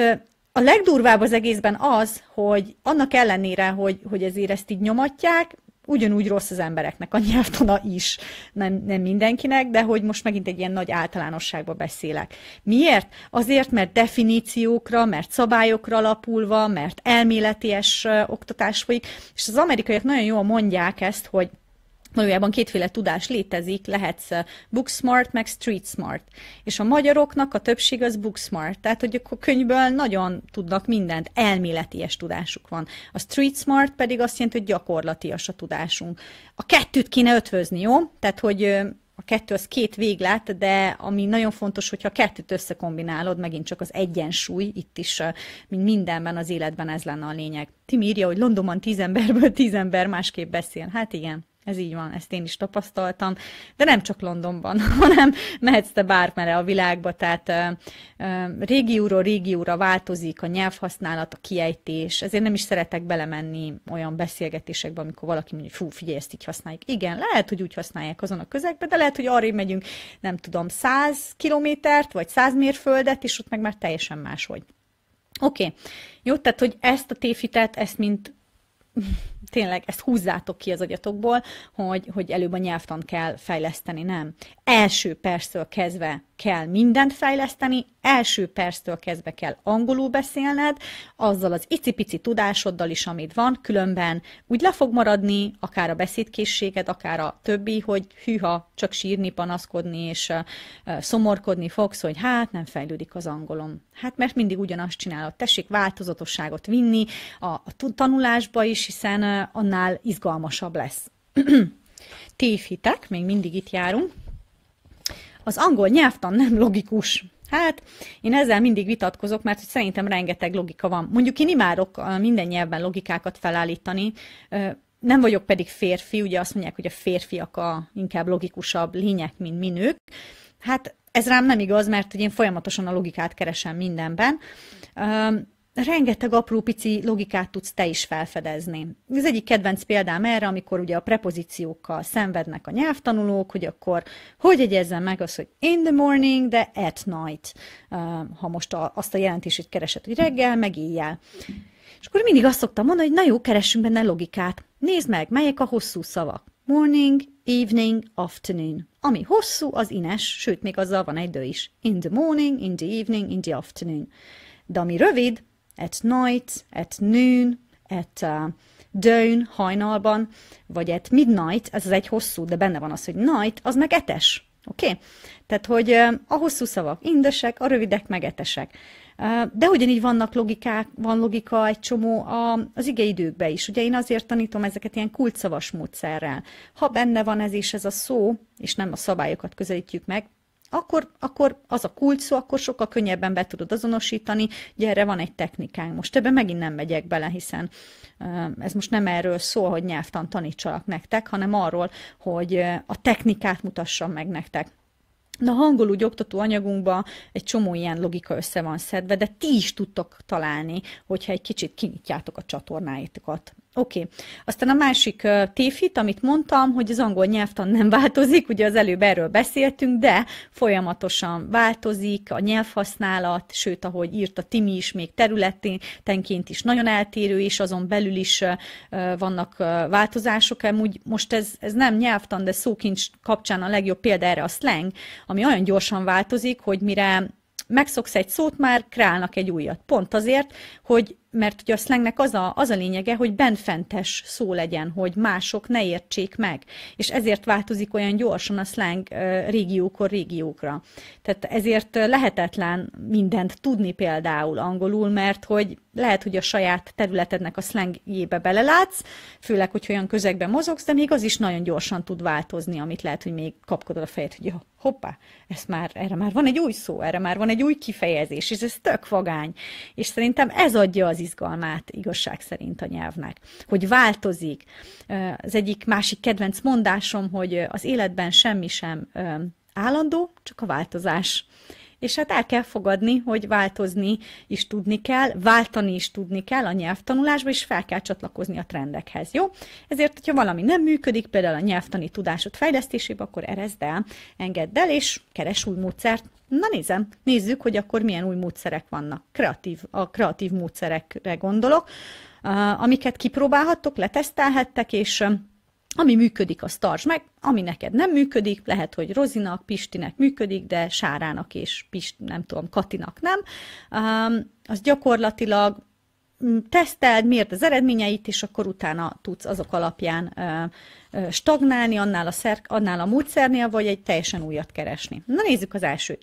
Speaker 1: a legdurvább az egészben az, hogy annak ellenére, hogy, hogy ezért ezt így nyomatják, ugyanúgy rossz az embereknek a nyelvtana is, nem, nem mindenkinek, de hogy most megint egy ilyen nagy általánosságba beszélek. Miért? Azért, mert definíciókra, mert szabályokra alapulva, mert elméleties oktatás folyik, és az amerikaiak nagyon jól mondják ezt, hogy Valójában kétféle tudás létezik, lehetsz uh, booksmart, meg street smart. És a magyaroknak a többség az booksmart, tehát hogy a könyvből nagyon tudnak mindent, elméleties tudásuk van. A street smart pedig azt jelenti, hogy gyakorlatias a tudásunk. A kettőt kéne ötvözni, jó? Tehát, hogy a kettő az két véglet, de ami nagyon fontos, hogyha a kettőt összekombinálod, megint csak az egyensúly, itt is, mint mindenben az életben ez lenne a lényeg. Tim írja, hogy Londonban tíz emberből tíz ember másképp beszél. Hát igen. Ez így van, ezt én is tapasztaltam, de nem csak Londonban, hanem mehetsz te bármere a világba, tehát ö, ö, régióról régióra változik a nyelvhasználat, a kiejtés, ezért nem is szeretek belemenni olyan beszélgetésekbe, amikor valaki mondja, fú, figyelj, ezt így használjuk. Igen, lehet, hogy úgy használják azon a közegben, de lehet, hogy arra megyünk, nem tudom, 100 kilométert, vagy 100 mérföldet, és ott meg már teljesen máshogy. Oké, okay. jó, tehát, hogy ezt a tévhitet, ezt mint tényleg ezt húzzátok ki az agyatokból, hogy, hogy előbb a nyelvtan kell fejleszteni, nem? Első perctől kezdve kell mindent fejleszteni, első perctől kezdve kell angolul beszélned, azzal az icipici tudásoddal is, amit van, különben úgy le fog maradni, akár a beszédkészséged, akár a többi, hogy hűha, csak sírni, panaszkodni és szomorkodni fogsz, hogy hát nem fejlődik az angolom. Hát mert mindig ugyanazt csinálod. Tessék változatosságot vinni a, a tanulásba is, hiszen annál izgalmasabb lesz. Tévhitek, még mindig itt járunk az angol nyelvtan nem logikus. Hát, én ezzel mindig vitatkozok, mert szerintem rengeteg logika van. Mondjuk én imádok minden nyelven logikákat felállítani, nem vagyok pedig férfi, ugye azt mondják, hogy a férfiak a inkább logikusabb lények, mint minők. Hát ez rám nem igaz, mert én folyamatosan a logikát keresem mindenben rengeteg apró pici logikát tudsz te is felfedezni. Az egyik kedvenc példám erre, amikor ugye a prepozíciókkal szenvednek a nyelvtanulók, hogy akkor hogy egyezzen meg az, hogy in the morning, de at night, ha most azt a jelentését keresed, hogy reggel, meg éjjel. És akkor mindig azt szoktam mondani, hogy na jó, keressünk benne logikát. Nézd meg, melyek a hosszú szavak. Morning, evening, afternoon. Ami hosszú, az ines, sőt, még azzal van egy dő is. In the morning, in the evening, in the afternoon. De ami rövid, at night, at noon, at uh, dawn, hajnalban, vagy at midnight, ez az egy hosszú, de benne van az, hogy night, az meg etes. Oké? Okay? Tehát, hogy a hosszú szavak indesek, a rövidek megetesek. de ugyanígy vannak logikák, van logika egy csomó a, az igeidőkben is. Ugye én azért tanítom ezeket ilyen kulcsszavas módszerrel. Ha benne van ez is, ez a szó, és nem a szabályokat közelítjük meg, akkor, akkor az a kulcs szó, akkor sokkal könnyebben be tudod azonosítani, hogy erre van egy technikánk. Most ebben megint nem megyek bele, hiszen ez most nem erről szól, hogy nyelvtan tanítsalak nektek, hanem arról, hogy a technikát mutassam meg nektek. Na a hangol úgy oktató anyagunkban egy csomó ilyen logika össze van szedve, de ti is tudtok találni, hogyha egy kicsit kinyitjátok a csatornáitokat Oké. Okay. Aztán a másik tévhit, amit mondtam, hogy az angol nyelvtan nem változik, ugye az előbb erről beszéltünk, de folyamatosan változik a nyelvhasználat, sőt, ahogy írt a Timi is, még területenként is nagyon eltérő, és azon belül is vannak változások. Amúgy most ez, ez nem nyelvtan, de szókincs kapcsán a legjobb példa erre a slang, ami olyan gyorsan változik, hogy mire megszoksz egy szót, már kreálnak egy újat. Pont azért, hogy mert ugye a slangnek az a, az a lényege, hogy benfentes szó legyen, hogy mások ne értsék meg, és ezért változik olyan gyorsan a slang régiókor régiókra. Tehát ezért lehetetlen mindent tudni például angolul, mert hogy lehet, hogy a saját területednek a szlengjébe belelátsz, főleg, hogy olyan közegben mozogsz, de még az is nagyon gyorsan tud változni, amit lehet, hogy még kapkodod a fejed, hogy jó, hoppá, ez már, erre már van egy új szó, erre már van egy új kifejezés, és ez tök vagány. És szerintem ez adja az izgalmát igazság szerint a nyelvnek, hogy változik. Az egyik másik kedvenc mondásom, hogy az életben semmi sem állandó, csak a változás és hát el kell fogadni, hogy változni is tudni kell, váltani is tudni kell a nyelvtanulásba, és fel kell csatlakozni a trendekhez, jó? Ezért, hogyha valami nem működik, például a nyelvtani tudásod fejlesztésében, akkor erezd el, engedd el, és keres új módszert, Na nézem, nézzük, hogy akkor milyen új módszerek vannak. Kreatív, a kreatív módszerekre gondolok, amiket kipróbálhattok, letesztelhettek, és ami működik, azt tartsd meg, ami neked nem működik, lehet, hogy Rozinak, Pistinek működik, de Sárának és Pist, nem tudom, Katinak nem. Um, az gyakorlatilag mm, teszteld, miért az eredményeit, és akkor utána tudsz azok alapján ö, ö, stagnálni annál a, szer, annál a módszernél, vagy egy teljesen újat keresni. Na nézzük az elsőt.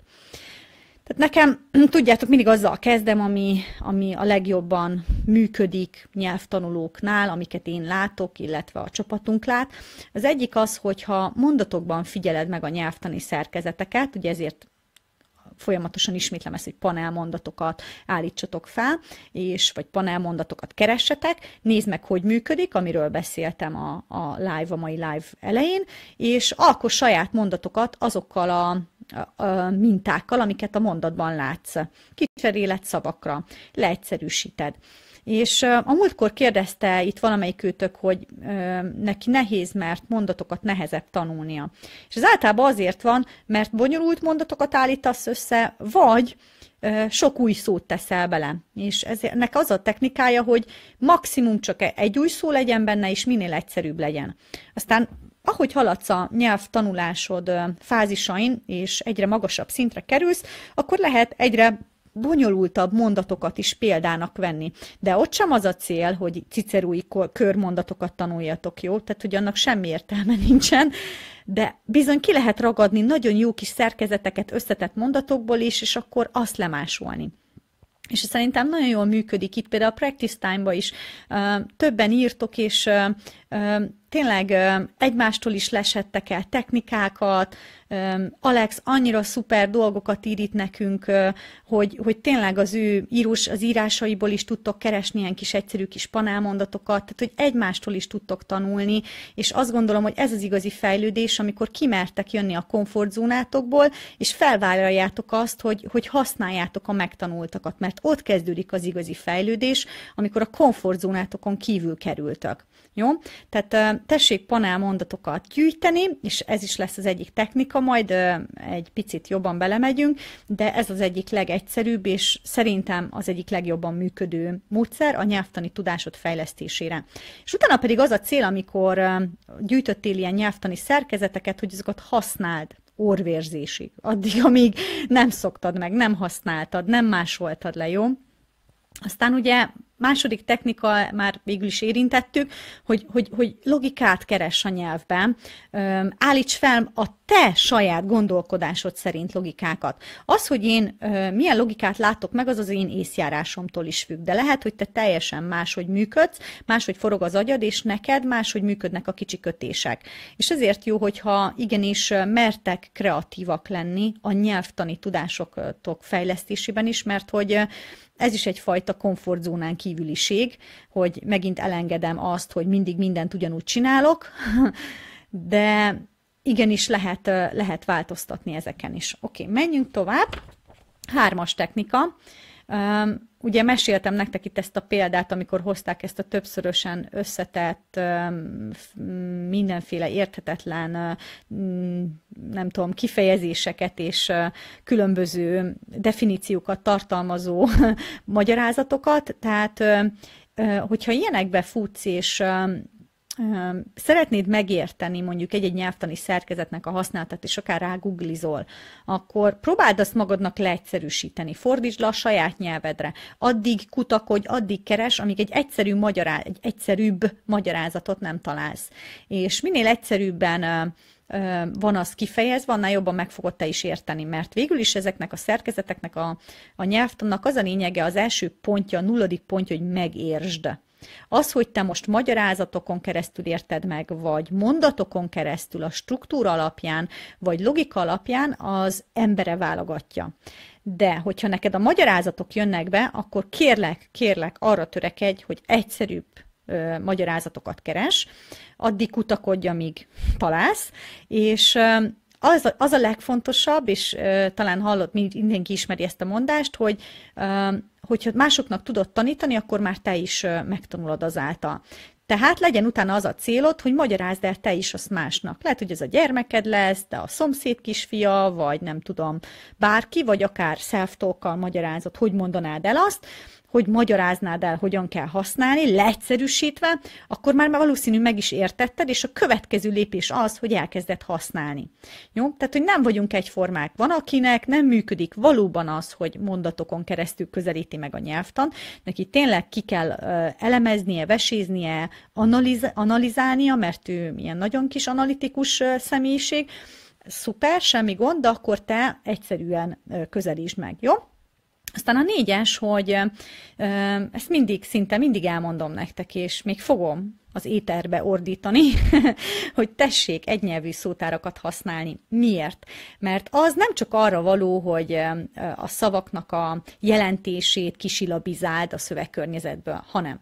Speaker 1: Tehát nekem, tudjátok, mindig azzal kezdem, ami, ami a legjobban működik nyelvtanulóknál, amiket én látok, illetve a csapatunk lát. Az egyik az, hogyha mondatokban figyeled meg a nyelvtani szerkezeteket, ugye ezért folyamatosan ismétlem ezt, hogy panelmondatokat állítsatok fel, és vagy panelmondatokat keressetek, nézd meg, hogy működik, amiről beszéltem a, a live, a mai live elején, és alkos saját mondatokat azokkal a a, mintákkal, amiket a mondatban látsz. Kicseréled szavakra, leegyszerűsíted. És a múltkor kérdezte itt valamelyikőtök, hogy neki nehéz, mert mondatokat nehezebb tanulnia. És ez általában azért van, mert bonyolult mondatokat állítasz össze, vagy sok új szót teszel bele. És ez, ennek az a technikája, hogy maximum csak e-, egy új szó legyen benne, és minél egyszerűbb legyen. Aztán ahogy haladsz a nyelvtanulásod fázisain, és egyre magasabb szintre kerülsz, akkor lehet egyre bonyolultabb mondatokat is példának venni. De ott sem az a cél, hogy cicerúi körmondatokat tanuljatok, jó? Tehát, hogy annak semmi értelme nincsen, de bizony ki lehet ragadni nagyon jó kis szerkezeteket összetett mondatokból is, és akkor azt lemásolni. És szerintem nagyon jól működik itt, például a practice time-ba is. Többen írtok, és tényleg egymástól is lesettek el technikákat, Alex annyira szuper dolgokat ír itt nekünk, hogy, hogy tényleg az ő írós, az írásaiból is tudtok keresni ilyen kis egyszerű kis panelmondatokat, tehát hogy egymástól is tudtok tanulni, és azt gondolom, hogy ez az igazi fejlődés, amikor kimertek jönni a komfortzónátokból, és felvállaljátok azt, hogy, hogy használjátok a megtanultakat, mert ott kezdődik az igazi fejlődés, amikor a komfortzónátokon kívül kerültek. Jó? Tehát tessék panel mondatokat gyűjteni, és ez is lesz az egyik technika, majd egy picit jobban belemegyünk, de ez az egyik legegyszerűbb, és szerintem az egyik legjobban működő módszer a nyelvtani tudásod fejlesztésére. És utána pedig az a cél, amikor gyűjtöttél ilyen nyelvtani szerkezeteket, hogy azokat használd orvérzésig, addig, amíg nem szoktad meg, nem használtad, nem másoltad le, jó? Aztán ugye második technika, már végül is érintettük, hogy, hogy, hogy logikát keres a nyelvben, állíts fel a te saját gondolkodásod szerint logikákat. Az, hogy én milyen logikát látok meg, az az én észjárásomtól is függ, de lehet, hogy te teljesen máshogy működsz, máshogy forog az agyad, és neked máshogy működnek a kicsi kötések. És ezért jó, hogyha igenis mertek kreatívak lenni a nyelvtani tudásoktok fejlesztésében is, mert hogy ez is egyfajta komfortzónán kívüliség, hogy megint elengedem azt, hogy mindig mindent ugyanúgy csinálok, de igenis lehet, lehet változtatni ezeken is. Oké, menjünk tovább. Hármas technika. Ugye meséltem nektek itt ezt a példát, amikor hozták ezt a többszörösen összetett, mindenféle érthetetlen, nem tudom, kifejezéseket és különböző definíciókat tartalmazó magyarázatokat. Tehát, hogyha ilyenekbe futsz, és szeretnéd megérteni mondjuk egy-egy nyelvtani szerkezetnek a használatát, és akár ráguglizol, akkor próbáld azt magadnak leegyszerűsíteni. Fordítsd le a saját nyelvedre. Addig kutakodj, addig keres, amíg egy egyszerű magyará, egy egyszerűbb magyarázatot nem találsz. És minél egyszerűbben van az kifejezve, annál jobban meg fogod te is érteni, mert végül is ezeknek a szerkezeteknek, a, a nyelvtannak az a lényege, az első pontja, a nulladik pontja, hogy megértsd az, hogy te most magyarázatokon keresztül érted meg, vagy mondatokon keresztül, a struktúra alapján, vagy logika alapján, az embere válogatja. De, hogyha neked a magyarázatok jönnek be, akkor kérlek, kérlek, arra törekedj, hogy egyszerűbb ö, magyarázatokat keres, addig kutakodj, amíg találsz, és ö, az, a, az a legfontosabb, és uh, talán hallott, mindenki ismeri ezt a mondást, hogy uh, hogyha másoknak tudod tanítani, akkor már te is uh, megtanulod azáltal. Tehát legyen utána az a célod, hogy magyarázd el te is azt másnak. Lehet, hogy ez a gyermeked lesz, de a szomszéd kisfia, vagy nem tudom, bárki, vagy akár self magyarázod, hogy mondanád el azt, hogy magyaráznád el, hogyan kell használni, leegyszerűsítve, akkor már valószínű meg is értetted, és a következő lépés az, hogy elkezded használni. Jó? Tehát, hogy nem vagyunk egyformák. Van, akinek nem működik valóban az, hogy mondatokon keresztül közelíti meg a nyelvtan, neki tényleg ki kell elemeznie, veséznie, analiz- analizálnia, mert ő ilyen nagyon kis analitikus személyiség, szuper, semmi gond, de akkor te egyszerűen közelítsd meg, jó? Aztán a négyes, hogy ezt mindig, szinte mindig elmondom nektek, és még fogom az éterbe ordítani, hogy tessék egynyelvű szótárakat használni. Miért? Mert az nem csak arra való, hogy a szavaknak a jelentését kisilabizáld a szövegkörnyezetből, hanem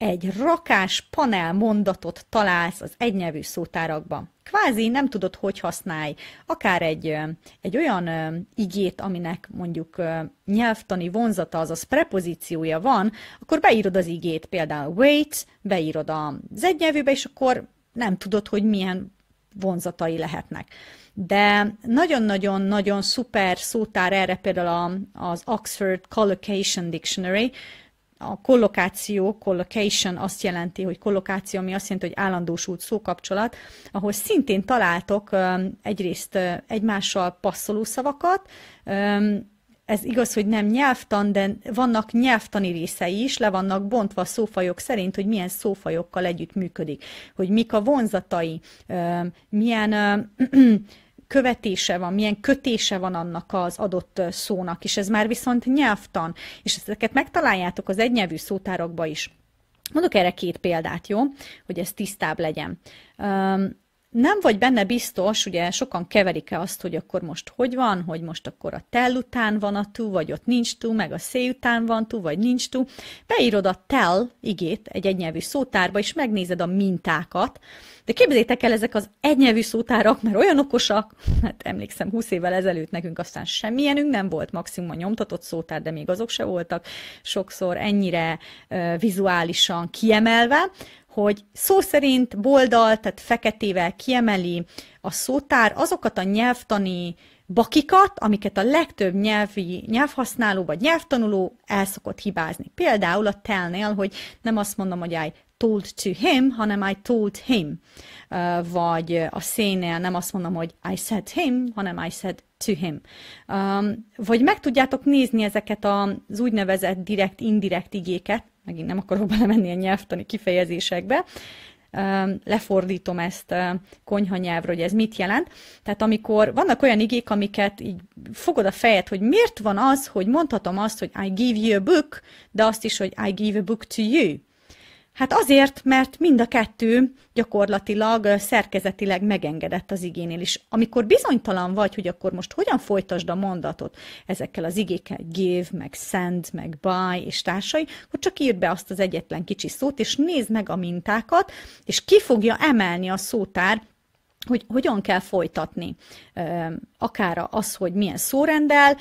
Speaker 1: egy rakás panel mondatot találsz az egynyelvű szótárakban. Kvázi nem tudod, hogy használj. Akár egy, egy olyan igét, aminek mondjuk nyelvtani vonzata, azaz prepozíciója van, akkor beírod az igét, például wait, beírod az egynyelvűbe, és akkor nem tudod, hogy milyen vonzatai lehetnek. De nagyon-nagyon-nagyon szuper szótár erre például az Oxford Collocation Dictionary, a kollokáció, collocation azt jelenti, hogy kollokáció, ami azt jelenti, hogy állandósult szókapcsolat, ahol szintén találtok egyrészt egymással passzoló szavakat, ez igaz, hogy nem nyelvtan, de vannak nyelvtani részei is, le vannak bontva a szófajok szerint, hogy milyen szófajokkal együtt működik, hogy mik a vonzatai, milyen követése van, milyen kötése van annak az adott szónak, és ez már viszont nyelvtan, és ezeket megtaláljátok az egynyelvű szótárokba is. Mondok erre két példát, jó? Hogy ez tisztább legyen. Um, nem vagy benne biztos, ugye sokan keverik -e azt, hogy akkor most hogy van, hogy most akkor a tell után van a tú, vagy ott nincs tú, meg a szé után van tú, vagy nincs tú. Beírod a tell igét egy egynyelvű szótárba, és megnézed a mintákat, de képzétek el, ezek az egynyelvű szótárak mert olyan okosak, hát emlékszem, 20 évvel ezelőtt nekünk aztán semmilyenünk nem volt, maximum a nyomtatott szótár, de még azok se voltak sokszor ennyire uh, vizuálisan kiemelve, hogy szó szerint boldal, tehát feketével kiemeli a szótár azokat a nyelvtani bakikat, amiket a legtöbb nyelvi, nyelvhasználó vagy nyelvtanuló el szokott hibázni. Például a telnél, hogy nem azt mondom, hogy I told to him, hanem I told him. Uh, vagy uh, a szénél nem azt mondom, hogy I said him, hanem I said to him. Um, vagy meg tudjátok nézni ezeket az úgynevezett direkt-indirekt igéket, megint nem akarok belemenni a nyelvtani kifejezésekbe, um, lefordítom ezt uh, konyhanyelvről, hogy ez mit jelent. Tehát amikor vannak olyan igék, amiket így fogod a fejed, hogy miért van az, hogy mondhatom azt, hogy I give you a book, de azt is, hogy I give a book to you. Hát azért, mert mind a kettő gyakorlatilag szerkezetileg megengedett az igénél is. Amikor bizonytalan vagy, hogy akkor most hogyan folytasd a mondatot ezekkel az igékkel, give, meg send, meg buy és társai, hogy csak írd be azt az egyetlen kicsi szót, és nézd meg a mintákat, és ki fogja emelni a szótár hogy hogyan kell folytatni. Akár az, hogy milyen szórendel,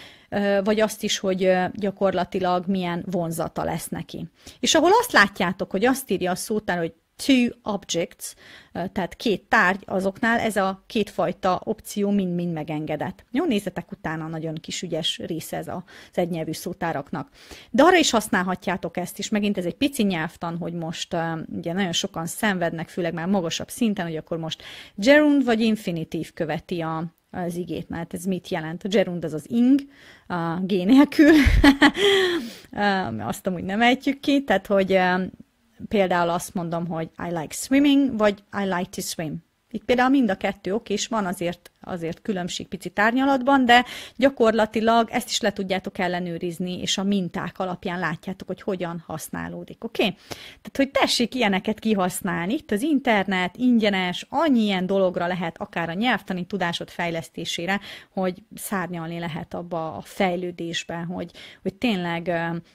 Speaker 1: vagy azt is, hogy gyakorlatilag milyen vonzata lesz neki. És ahol azt látjátok, hogy azt írja a szótár, hogy two objects, tehát két tárgy azoknál ez a kétfajta opció mind-mind megengedett. Jó, nézzetek utána, nagyon kis ügyes része ez az egynyelvű szótáraknak. De arra is használhatjátok ezt is, megint ez egy pici nyelvtan, hogy most ugye nagyon sokan szenvednek, főleg már magasabb szinten, hogy akkor most gerund vagy infinitív követi a, az igét, mert ez mit jelent? A gerund az az ing, a g nélkül, azt amúgy nem ejtjük ki, tehát hogy például azt mondom, hogy I like swimming, vagy I like to swim. Itt például mind a kettő ok, és van azért azért különbség pici tárnyalatban, de gyakorlatilag ezt is le tudjátok ellenőrizni, és a minták alapján látjátok, hogy hogyan használódik, oké? Okay? Tehát, hogy tessék ilyeneket kihasználni, itt az internet ingyenes, annyi ilyen dologra lehet, akár a nyelvtani tudásod fejlesztésére, hogy szárnyalni lehet abba a fejlődésben, hogy, hogy tényleg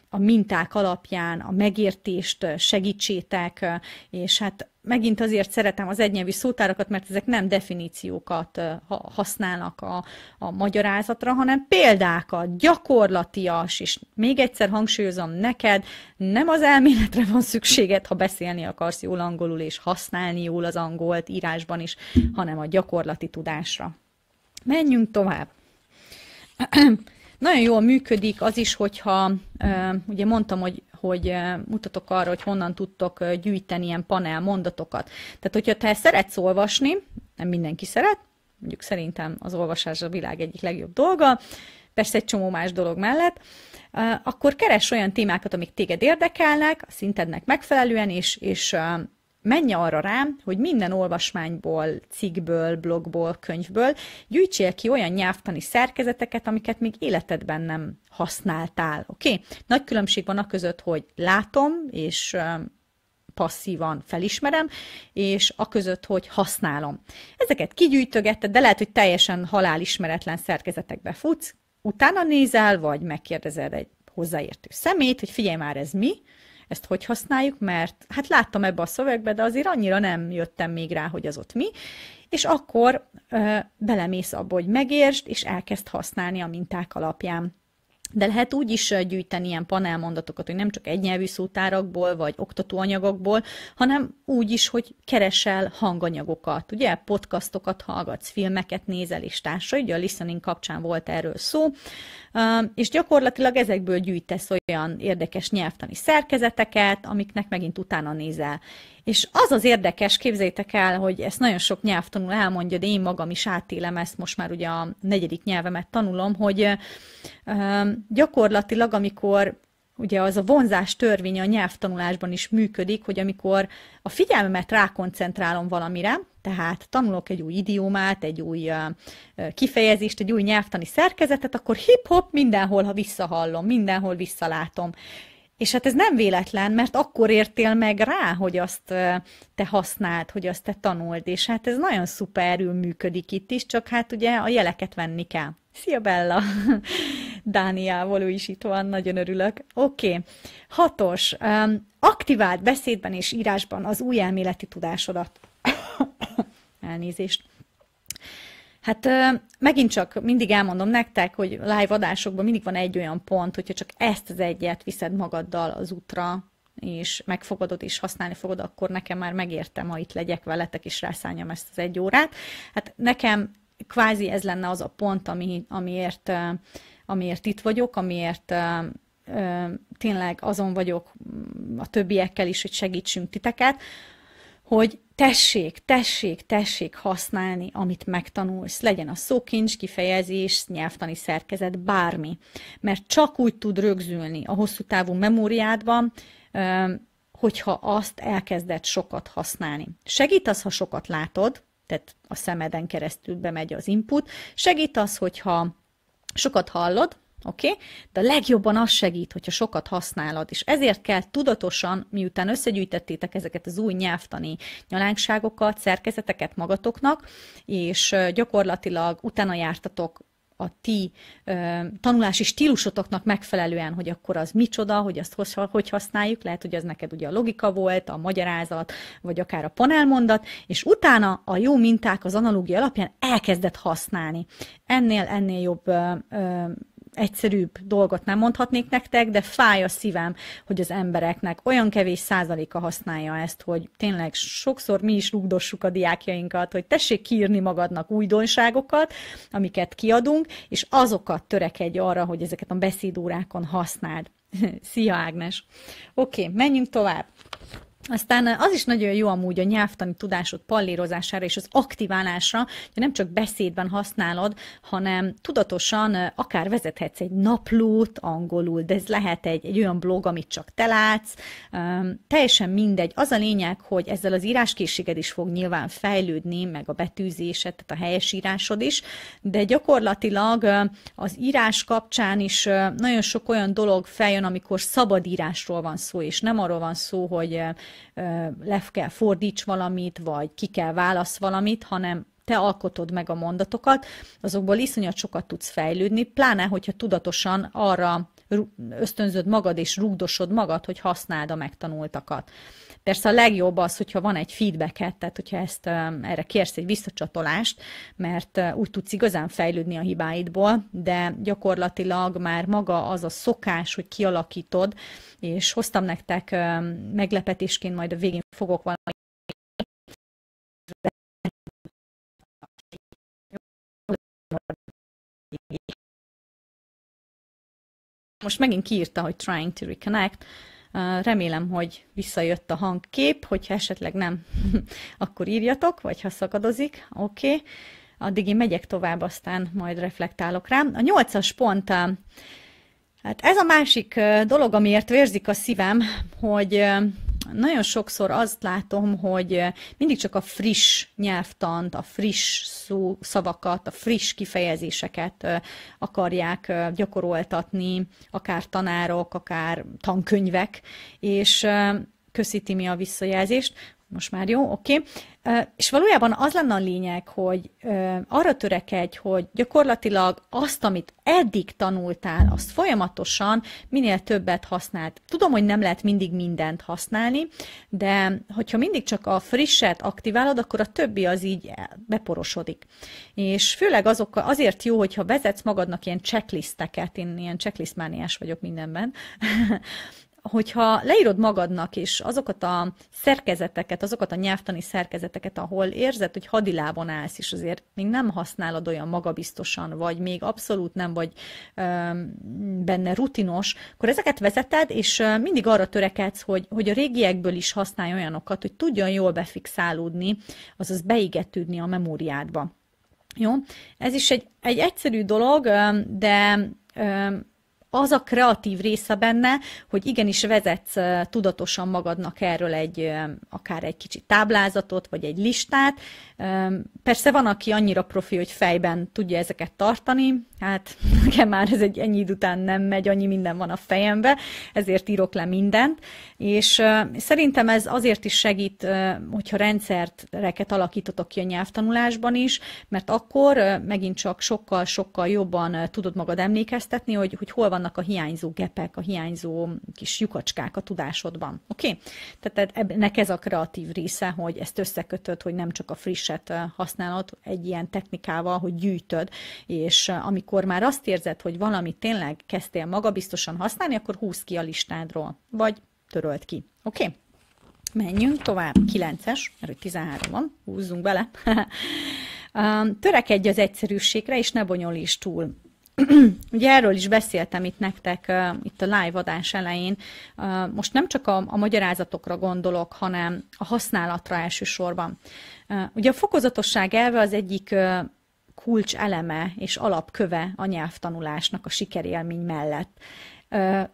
Speaker 1: a minták alapján a megértést segítsétek, és hát megint azért szeretem az egynyelvű szótárakat, mert ezek nem definíciókat használnak a, a magyarázatra, hanem példákat, gyakorlatias, és még egyszer hangsúlyozom neked, nem az elméletre van szükséged, ha beszélni akarsz jól angolul, és használni jól az angolt írásban is, hanem a gyakorlati tudásra. Menjünk tovább. Nagyon jól működik az is, hogyha, ugye mondtam, hogy, hogy mutatok arra, hogy honnan tudtok gyűjteni ilyen panel mondatokat. Tehát, hogyha te szeretsz olvasni, nem mindenki szeret, mondjuk szerintem az olvasás a világ egyik legjobb dolga, persze egy csomó más dolog mellett, akkor keres olyan témákat, amik téged érdekelnek, a szintednek megfelelően, és, és menj arra rá, hogy minden olvasmányból, cikkből, blogból, könyvből gyűjtsél ki olyan nyelvtani szerkezeteket, amiket még életedben nem használtál, oké? Okay? Nagy különbség van a között, hogy látom, és passzívan felismerem, és a között, hogy használom. Ezeket kigyűjtögetted, de lehet, hogy teljesen halálismeretlen szerkezetekbe futsz, utána nézel, vagy megkérdezed egy hozzáértő szemét, hogy figyelj már, ez mi, ezt hogy használjuk, mert hát láttam ebbe a szövegbe, de azért annyira nem jöttem még rá, hogy az ott mi, és akkor ö, belemész abba, hogy megértsd, és elkezd használni a minták alapján de lehet úgy is eh, gyűjteni ilyen panelmondatokat, hogy nem csak egynyelvű szótárakból, vagy oktatóanyagokból, hanem úgy is, hogy keresel hanganyagokat, ugye, podcastokat hallgatsz, filmeket nézel, és társa, ugye a listening kapcsán volt erről szó, ehm, és gyakorlatilag ezekből gyűjtesz olyan érdekes nyelvtani szerkezeteket, amiknek megint utána nézel. És az az érdekes, képzétek el, hogy ezt nagyon sok nyelvtanul elmondja, de én magam is átélem ezt, most már ugye a negyedik nyelvemet tanulom, hogy eh, ehm, gyakorlatilag, amikor ugye az a vonzás törvény a nyelvtanulásban is működik, hogy amikor a figyelmemet rákoncentrálom valamire, tehát tanulok egy új idiómát, egy új kifejezést, egy új nyelvtani szerkezetet, akkor hip-hop mindenhol, ha visszahallom, mindenhol visszalátom. És hát ez nem véletlen, mert akkor értél meg rá, hogy azt te használd, hogy azt te tanuld, és hát ez nagyon szuperül működik itt is, csak hát ugye a jeleket venni kell. Szia Bella! Dániával, ő is itt van, nagyon örülök. Oké, okay. hatos, um, aktivált beszédben és írásban az új elméleti tudásodat. Elnézést. Hát megint csak mindig elmondom nektek, hogy live adásokban mindig van egy olyan pont, hogyha csak ezt az egyet viszed magaddal az útra, és megfogadod és használni fogod, akkor nekem már megértem, ha itt legyek veletek, és rászálljam ezt az egy órát. Hát nekem kvázi ez lenne az a pont, ami, amiért amiért itt vagyok, amiért tényleg azon vagyok mm, a többiekkel is, hogy segítsünk titeket, hogy tessék, tessék, tessék használni, amit megtanulsz. Legyen a szókincs, kifejezés, nyelvtani szerkezet, bármi. Mert csak úgy tud rögzülni a hosszú távú memóriádban, hogyha azt elkezded sokat használni. Segít az, ha sokat látod, tehát a szemeden keresztül bemegy az input. Segít az, hogyha sokat hallod, Oké? Okay? De legjobban az segít, hogyha sokat használod, és ezért kell tudatosan, miután összegyűjtettétek ezeket az új nyelvtani nyalánkságokat, szerkezeteket magatoknak, és gyakorlatilag utána jártatok a ti ö, tanulási stílusotoknak megfelelően, hogy akkor az micsoda, hogy azt hogy használjuk, lehet, hogy ez neked ugye a logika volt, a magyarázat, vagy akár a panelmondat, és utána a jó minták az analógia alapján elkezdett használni. Ennél, ennél jobb ö, ö, egyszerűbb dolgot nem mondhatnék nektek, de fáj a szívem, hogy az embereknek olyan kevés százaléka használja ezt, hogy tényleg sokszor mi is rugdossuk a diákjainkat, hogy tessék kiírni magadnak újdonságokat, amiket kiadunk, és azokat törekedj arra, hogy ezeket a beszédórákon használd. Szia, Ágnes! Oké, okay, menjünk tovább. Aztán eh, az is nagyon jó amúgy a nyelvtani tudásod pallírozására és az aktiválásra, hogy nem csak beszédben használod, hanem tudatosan eh, akár vezethetsz egy naplót angolul, de ez lehet egy, egy olyan blog, amit csak te látsz, um, teljesen mindegy. Az a lényeg, hogy ezzel az íráskészséged is fog nyilván fejlődni, meg a betűzésed, tehát a írásod is, de gyakorlatilag eh, az írás kapcsán is nagyon sok olyan dolog feljön, amikor szabad írásról van szó, és nem arról van szó, hogy le kell fordíts valamit, vagy ki kell válasz valamit, hanem te alkotod meg a mondatokat, azokból iszonyat sokat tudsz fejlődni, pláne, hogyha tudatosan arra ösztönzöd magad és rugdosod magad, hogy használd a megtanultakat. Persze a legjobb az, hogyha van egy feedbacket, tehát hogyha ezt um, erre kérsz egy visszacsatolást, mert uh, úgy tudsz igazán fejlődni a hibáidból, de gyakorlatilag már maga az a szokás, hogy kialakítod, és hoztam nektek um, meglepetésként, majd a végén fogok valami most megint kiírta, hogy trying to reconnect, Remélem, hogy visszajött a hangkép, hogyha esetleg nem, akkor írjatok, vagy ha szakadozik, oké. Okay. Addig én megyek tovább, aztán majd reflektálok rám. A nyolcas pont, hát ez a másik dolog, amiért vérzik a szívem, hogy nagyon sokszor azt látom, hogy mindig csak a friss nyelvtant, a friss szó, szavakat, a friss kifejezéseket akarják gyakoroltatni, akár tanárok, akár tankönyvek, és köszíti mi a visszajelzést, most már jó, oké. Okay. És valójában az lenne a lényeg, hogy arra törekedj, hogy gyakorlatilag azt, amit eddig tanultál, azt folyamatosan minél többet használt. Tudom, hogy nem lehet mindig mindent használni, de hogyha mindig csak a frisset aktiválod, akkor a többi az így beporosodik. És főleg azok, azért jó, hogyha vezetsz magadnak ilyen checklisteket, én ilyen checklistmániás vagyok mindenben, hogyha leírod magadnak is azokat a szerkezeteket, azokat a nyelvtani szerkezeteket, ahol érzed, hogy hadilábon állsz, és azért még nem használod olyan magabiztosan, vagy még abszolút nem vagy ö, benne rutinos, akkor ezeket vezeted, és mindig arra törekedsz, hogy, hogy a régiekből is használj olyanokat, hogy tudjon jól befixálódni, azaz beigetődni a memóriádba. Jó? Ez is egy, egy egyszerű dolog, de az a kreatív része benne, hogy igenis vezetsz tudatosan magadnak erről egy, akár egy kicsi táblázatot, vagy egy listát. Persze van, aki annyira profi, hogy fejben tudja ezeket tartani, hát nekem már ez egy ennyi után nem megy, annyi minden van a fejembe, ezért írok le mindent, és szerintem ez azért is segít, hogyha rendszereket alakítotok ki a nyelvtanulásban is, mert akkor megint csak sokkal-sokkal jobban tudod magad emlékeztetni, hogy, hogy hol van vannak a hiányzó gepek, a hiányzó kis lyukacskák a tudásodban. Oké? Okay? Tehát ennek ez a kreatív része, hogy ezt összekötöd, hogy nem csak a frisset használod egy ilyen technikával, hogy gyűjtöd, és amikor már azt érzed, hogy valamit tényleg kezdtél magabiztosan használni, akkor húz ki a listádról, vagy töröld ki. Oké? Okay? Menjünk tovább. 9-es, mert hogy 13 van, húzzunk bele. Törekedj az egyszerűségre, és ne bonyolíts túl. Ugye erről is beszéltem itt nektek uh, itt a live adás elején. Uh, most nem csak a, a magyarázatokra gondolok, hanem a használatra elsősorban. Uh, ugye a fokozatosság elve az egyik uh, kulcs eleme és alapköve a nyelvtanulásnak a sikerélmény mellett.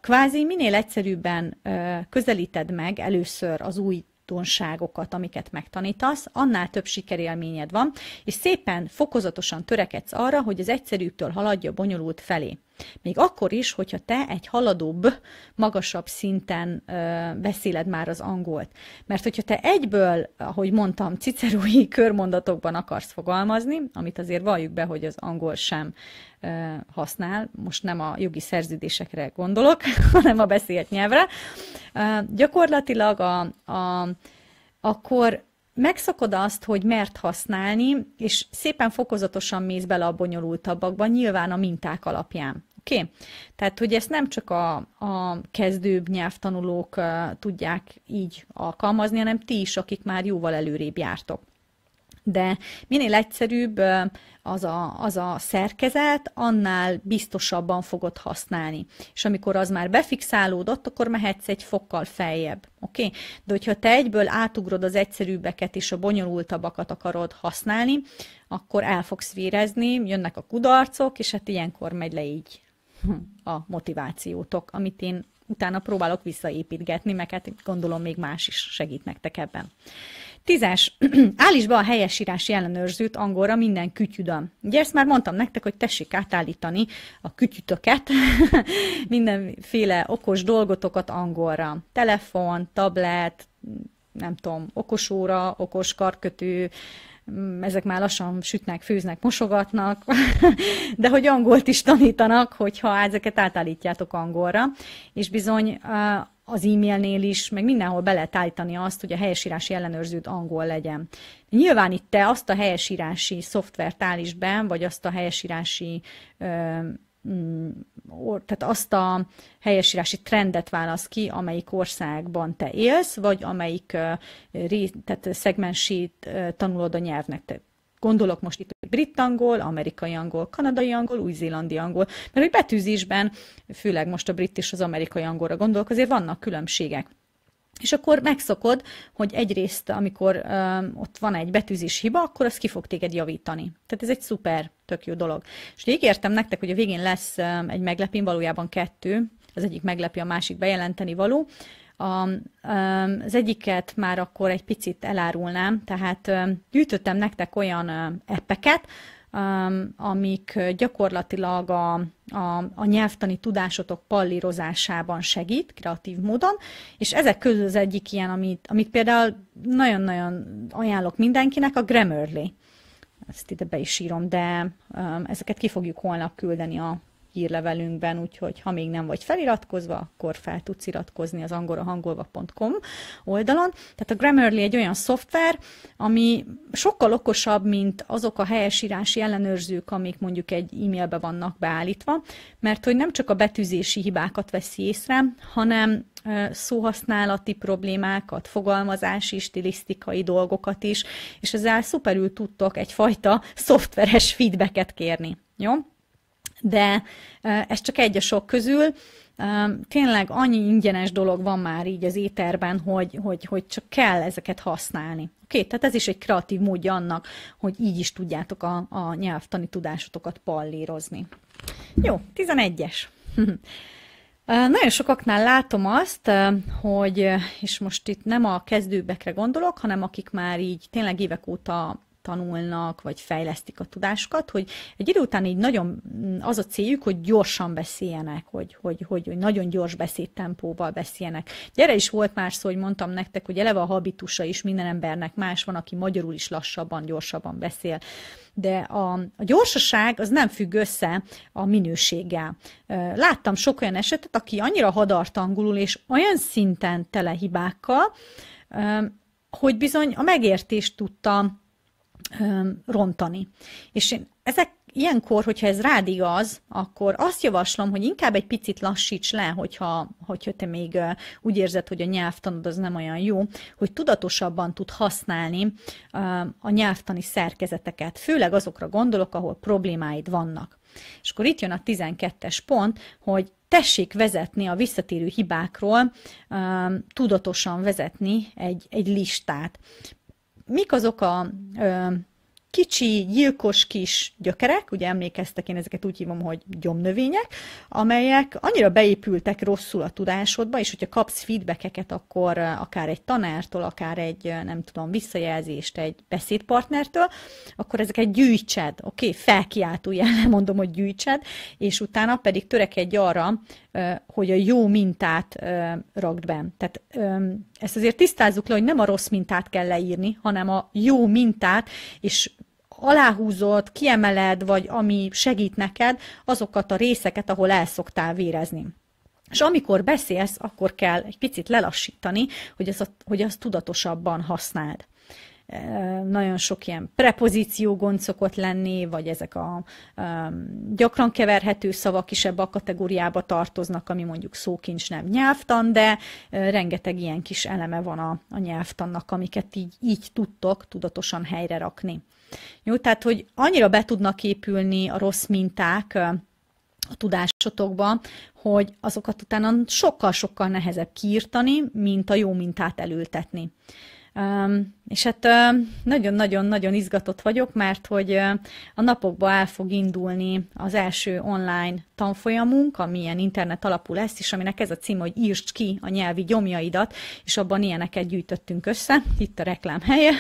Speaker 1: Kvázi minél egyszerűbben közelíted meg először az új tulajdonságokat, amiket megtanítasz, annál több sikerélményed van, és szépen fokozatosan törekedsz arra, hogy az egyszerűbbtől haladj a bonyolult felé. Még akkor is, hogyha te egy haladóbb, magasabb szinten ö, beszéled már az angolt. Mert hogyha te egyből, ahogy mondtam, cicerói körmondatokban akarsz fogalmazni, amit azért valljuk be, hogy az angol sem ö, használ, most nem a jogi szerződésekre gondolok, hanem a beszélt nyelvre, ö, gyakorlatilag a, a, akkor megszokod azt, hogy mert használni, és szépen fokozatosan mész bele a bonyolultabbakba, nyilván a minták alapján. Oké? Okay? Tehát, hogy ezt nem csak a, a kezdőbb nyelvtanulók uh, tudják így alkalmazni, hanem ti is, akik már jóval előrébb jártok. De minél egyszerűbb az a, az a szerkezet, annál biztosabban fogod használni. És amikor az már befixálódott, akkor mehetsz egy fokkal feljebb. Oké? Okay? De hogyha te egyből átugrod az egyszerűbbeket és a bonyolultabbakat akarod használni, akkor el fogsz vérezni, jönnek a kudarcok, és hát ilyenkor megy le így a motivációtok, amit én utána próbálok visszaépítgetni, meg hát gondolom még más is segít nektek ebben. Tízes. Állíts be a helyesírási ellenőrzőt angolra minden kütyüdön. Ugye ezt már mondtam nektek, hogy tessék átállítani a kütyütöket, mindenféle okos dolgotokat angolra. Telefon, tablet, nem tudom, okosóra, okos karkötő, Mm, ezek már lassan sütnek, főznek, mosogatnak, de hogy angolt is tanítanak, hogyha ezeket átállítjátok angolra, és bizony az e-mailnél is, meg mindenhol be lehet állítani azt, hogy a helyesírási ellenőrződ angol legyen. Nyilván itt te azt a helyesírási szoftvert állítsd be, vagy azt a helyesírási mm, tehát azt a helyesírási trendet válasz ki, amelyik országban te élsz, vagy amelyik tehát szegmensét tanulod a nyelvnek. Te gondolok most itt hogy brit angol, amerikai angol, kanadai angol, új-zélandi angol, mert hogy betűzésben, főleg most a brit és az amerikai angolra gondolok, azért vannak különbségek. És akkor megszokod, hogy egyrészt, amikor ö, ott van egy betűzés hiba, akkor az ki fog téged javítani. Tehát ez egy szuper, tök jó dolog. És ígértem nektek, hogy a végén lesz egy meglepin, valójában kettő, az egyik meglepi, a másik bejelenteni való. A, az egyiket már akkor egy picit elárulnám, tehát gyűjtöttem nektek olyan eppeket, Um, amik gyakorlatilag a, a, a nyelvtani tudásotok pallírozásában segít, kreatív módon, és ezek közül az egyik ilyen, amit, amit például nagyon-nagyon ajánlok mindenkinek, a Grammarly. Ezt ide be is írom, de um, ezeket ki fogjuk holnap küldeni a hírlevelünkben, úgyhogy ha még nem vagy feliratkozva, akkor fel tudsz iratkozni az angolahangolva.com oldalon. Tehát a Grammarly egy olyan szoftver, ami sokkal okosabb, mint azok a helyesírási ellenőrzők, amik mondjuk egy e-mailbe vannak beállítva, mert hogy nem csak a betűzési hibákat veszi észre, hanem szóhasználati problémákat, fogalmazási, stilisztikai dolgokat is, és ezzel szuperül tudtok egyfajta szoftveres feedbacket kérni. Jó? de ez csak egy a sok közül. Tényleg annyi ingyenes dolog van már így az éterben, hogy, hogy, hogy csak kell ezeket használni. Oké, okay, tehát ez is egy kreatív módja annak, hogy így is tudjátok a, a nyelvtani tudásotokat pallírozni. Jó, 11-es. Nagyon sokaknál látom azt, hogy, és most itt nem a kezdőbekre gondolok, hanem akik már így tényleg évek óta tanulnak, vagy fejlesztik a tudásukat, hogy egy idő után így nagyon az a céljuk, hogy gyorsan beszéljenek, hogy, hogy, hogy, hogy nagyon gyors beszédtempóval beszéljenek. Gyere is volt már szó, hogy mondtam nektek, hogy eleve a habitusa is minden embernek más, van, aki magyarul is lassabban, gyorsabban beszél. De a, a gyorsaság az nem függ össze a minőséggel. Láttam sok olyan esetet, aki annyira hadartangulul és olyan szinten tele hibákkal, hogy bizony a megértést tudta rontani. És én ezek ilyenkor, hogyha ez rád igaz, akkor azt javaslom, hogy inkább egy picit lassíts le, hogyha, hogyha te még úgy érzed, hogy a nyelvtanod az nem olyan jó, hogy tudatosabban tud használni a nyelvtani szerkezeteket, főleg azokra gondolok, ahol problémáid vannak. És akkor itt jön a 12-es pont, hogy tessék vezetni a visszatérő hibákról, tudatosan vezetni egy, egy listát mik azok a ö, kicsi, gyilkos kis gyökerek, ugye emlékeztek, én ezeket úgy hívom, hogy gyomnövények, amelyek annyira beépültek rosszul a tudásodba, és hogyha kapsz feedbackeket, akkor akár egy tanártól, akár egy, nem tudom, visszajelzést egy beszédpartnertől, akkor ezeket gyűjtsed, oké, okay? felkiáltó nem mondom, hogy gyűjtsed, és utána pedig törekedj arra, hogy a jó mintát rakd be. Tehát ezt azért tisztázzuk le, hogy nem a rossz mintát kell leírni, hanem a jó mintát, és aláhúzod, kiemeled, vagy ami segít neked, azokat a részeket, ahol el szoktál vérezni. És amikor beszélsz, akkor kell egy picit lelassítani, hogy, az, hogy tudatosabban használd nagyon sok ilyen prepozíció gond szokott lenni, vagy ezek a gyakran keverhető szavak is ebbe a kategóriába tartoznak, ami mondjuk szókincs nem nyelvtan, de rengeteg ilyen kis eleme van a, a nyelvtannak, amiket így, így tudtok tudatosan helyre rakni. Jó, tehát, hogy annyira be tudnak épülni a rossz minták a tudásotokba, hogy azokat utána sokkal-sokkal nehezebb kiirtani, mint a jó mintát elültetni és hát nagyon-nagyon-nagyon izgatott vagyok, mert hogy a napokban el fog indulni az első online tanfolyamunk, amilyen internet alapú lesz, és aminek ez a cím, hogy írd ki a nyelvi gyomjaidat, és abban ilyeneket gyűjtöttünk össze, itt a reklám helye,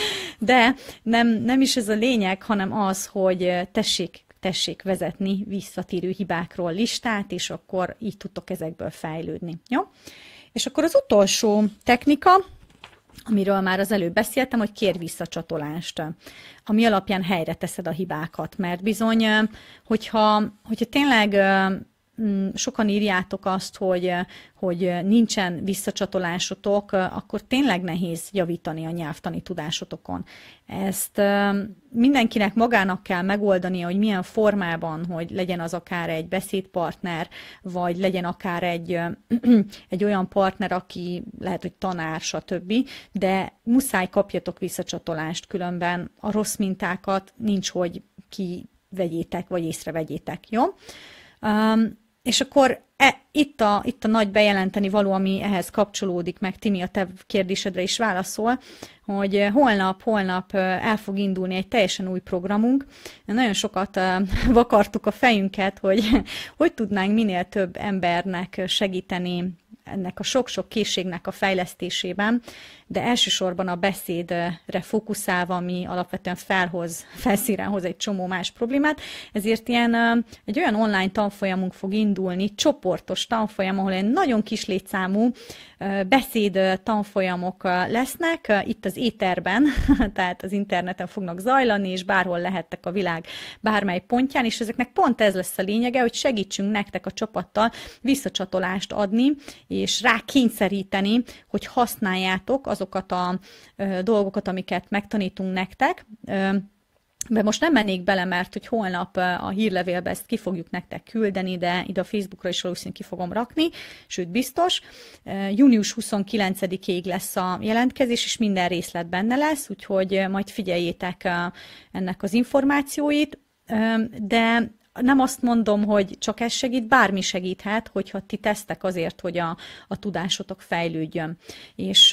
Speaker 1: de nem, nem is ez a lényeg, hanem az, hogy tessék tessék vezetni visszatérő hibákról listát, és akkor így tudtok ezekből fejlődni. Jó? És akkor az utolsó technika, amiről már az előbb beszéltem, hogy kér visszacsatolást, ami alapján helyre teszed a hibákat, mert bizony, hogyha, hogyha tényleg Mm, sokan írjátok azt, hogy, eh, hogy eh, nincsen visszacsatolásotok, eh, akkor tényleg nehéz javítani a nyelvtani tudásotokon. Ezt mindenkinek magának kell megoldania, hogy milyen formában, hogy legyen az akár egy beszédpartner, vagy legyen akár egy, egy olyan partner, aki lehet, hogy tanár, stb. De muszáj kapjatok visszacsatolást, különben a rossz mintákat nincs, hogy ki vegyétek, vagy észrevegyétek, jó? Um, és akkor e, itt, a, itt a nagy bejelenteni való, ami ehhez kapcsolódik, meg Timi a te kérdésedre is válaszol, hogy holnap, holnap el fog indulni egy teljesen új programunk. Nagyon sokat vakartuk a fejünket, hogy hogy tudnánk minél több embernek segíteni ennek a sok-sok készségnek a fejlesztésében, de elsősorban a beszédre fókuszálva, ami alapvetően felhoz, felszíren hoz egy csomó más problémát, ezért ilyen, egy olyan online tanfolyamunk fog indulni, csoportos tanfolyam, ahol egy nagyon kis létszámú beszéd tanfolyamok lesznek itt az éterben, tehát az interneten fognak zajlani, és bárhol lehettek a világ bármely pontján, és ezeknek pont ez lesz a lényege, hogy segítsünk nektek a csapattal visszacsatolást adni, és rá kényszeríteni, hogy használjátok azokat a dolgokat, amiket megtanítunk nektek, de most nem mennék bele, mert hogy holnap a hírlevélbe ezt ki fogjuk nektek küldeni, de ide a Facebookra is valószínűleg ki fogom rakni, sőt biztos. Június 29-ig lesz a jelentkezés, és minden részlet benne lesz, úgyhogy majd figyeljétek ennek az információit, de nem azt mondom, hogy csak ez segít, bármi segíthet, hogyha ti tesztek azért, hogy a, a tudásotok fejlődjön. És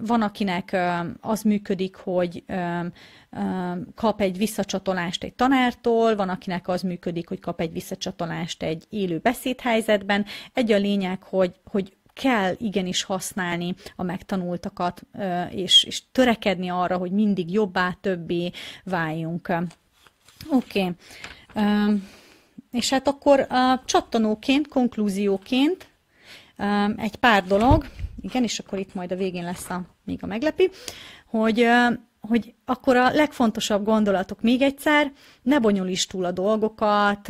Speaker 1: van, akinek az működik, hogy kap egy visszacsatolást egy tanártól, van, akinek az működik, hogy kap egy visszacsatolást egy élő beszédhelyzetben. Egy a lényeg, hogy, hogy kell igenis használni a megtanultakat, és, és törekedni arra, hogy mindig jobbá, többé váljunk. Oké. Okay. Um, és hát akkor a csattanóként, konklúzióként egy pár dolog, igen, és akkor itt majd a végén lesz a, még a meglepi, hogy hogy akkor a legfontosabb gondolatok még egyszer, ne bonyolíts túl a dolgokat,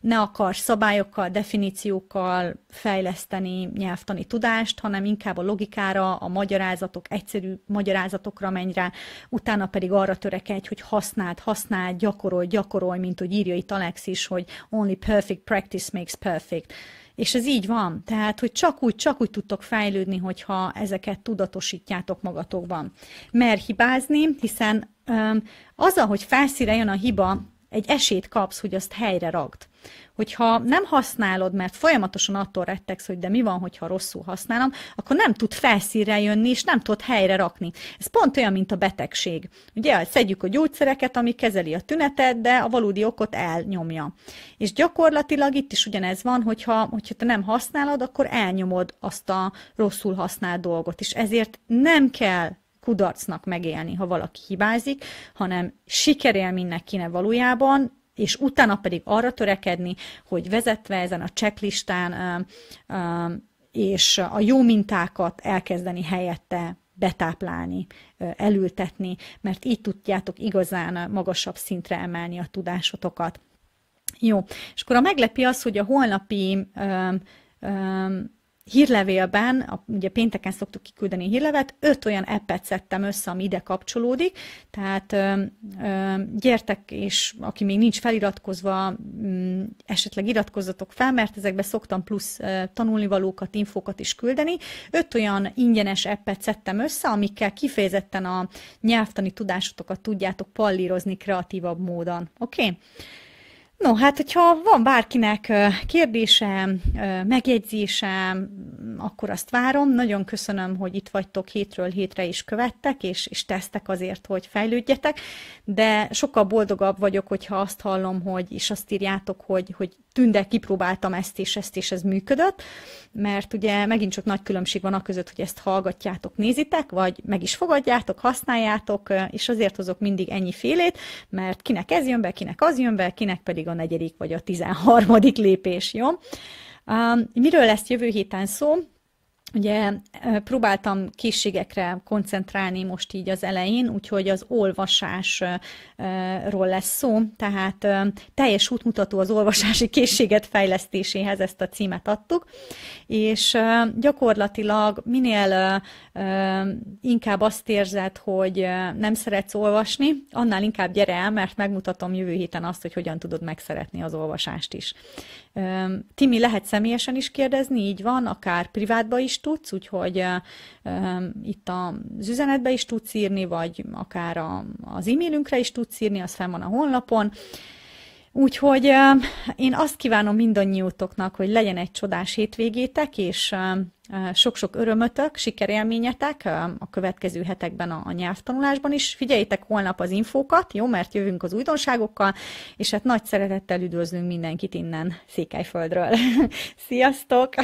Speaker 1: ne akar szabályokkal, definíciókkal fejleszteni nyelvtani tudást, hanem inkább a logikára, a magyarázatok, egyszerű magyarázatokra menj rá, utána pedig arra törekedj, hogy használd, használd, gyakorolj, gyakorolj, mint hogy írja itt Alex is, hogy only perfect practice makes perfect. És ez így van. Tehát, hogy csak úgy, csak úgy tudtok fejlődni, hogyha ezeket tudatosítjátok magatokban. Mer hibázni, hiszen az azzal, hogy felszíre jön a hiba, egy esélyt kapsz, hogy azt helyre ragd. Hogyha nem használod, mert folyamatosan attól rettegsz, hogy de mi van, hogyha rosszul használom, akkor nem tud felszínre jönni, és nem tud helyre rakni. Ez pont olyan, mint a betegség. Ugye, szedjük a gyógyszereket, ami kezeli a tünetet, de a valódi okot elnyomja. És gyakorlatilag itt is ugyanez van, hogyha, hogyha te nem használod, akkor elnyomod azt a rosszul használt dolgot. És ezért nem kell kudarcnak megélni, ha valaki hibázik, hanem sikerélménynek kéne valójában, és utána pedig arra törekedni, hogy vezetve ezen a checklistán és a jó mintákat elkezdeni helyette betáplálni, elültetni, mert így tudjátok igazán magasabb szintre emelni a tudásotokat. Jó, és akkor a meglepi az, hogy a holnapi hírlevélben, a, ugye pénteken szoktuk kiküldeni a hírlevet, öt olyan appet szedtem össze, ami ide kapcsolódik, tehát ö, ö, gyertek, és aki még nincs feliratkozva, m, mm, esetleg iratkozzatok fel, mert ezekbe szoktam plusz ö, tanulnivalókat, infókat is küldeni. Öt olyan ingyenes appet szedtem össze, amikkel kifejezetten a nyelvtani tudásotokat tudjátok pallírozni kreatívabb módon. Oké? Okay? No, hát, hogyha van bárkinek kérdése, megjegyzése, akkor azt várom. Nagyon köszönöm, hogy itt vagytok hétről hétre is követtek, és, és tesztek azért, hogy fejlődjetek, de sokkal boldogabb vagyok, hogyha azt hallom, hogy, és azt írjátok, hogy, hogy tünde kipróbáltam ezt és ezt, és ez működött, mert ugye megint csak nagy különbség van a között, hogy ezt hallgatjátok, nézitek, vagy meg is fogadjátok, használjátok, és azért hozok mindig ennyi félét, mert kinek ez jön be, kinek az jön be, kinek pedig a negyedik vagy a tizenharmadik lépés, jó? Um, miről lesz jövő héten szó? Ugye próbáltam készségekre koncentrálni most így az elején, úgyhogy az olvasásról lesz szó, tehát teljes útmutató az olvasási készséget fejlesztéséhez ezt a címet adtuk, és gyakorlatilag minél inkább azt érzed, hogy nem szeretsz olvasni, annál inkább gyere el, mert megmutatom jövő héten azt, hogy hogyan tudod megszeretni az olvasást is. Timi, lehet személyesen is kérdezni, így van, akár privátba is tudsz, úgyhogy itt az üzenetbe is tudsz írni, vagy akár az e-mailünkre is tudsz írni, az fenn van a honlapon. Úgyhogy én azt kívánom mindannyiótoknak, hogy legyen egy csodás hétvégétek, és sok-sok örömötök, sikerélményetek a következő hetekben a nyelvtanulásban is. Figyeljétek holnap az infókat, jó, mert jövünk az újdonságokkal, és hát nagy szeretettel üdvözlünk mindenkit innen Székelyföldről. Sziasztok!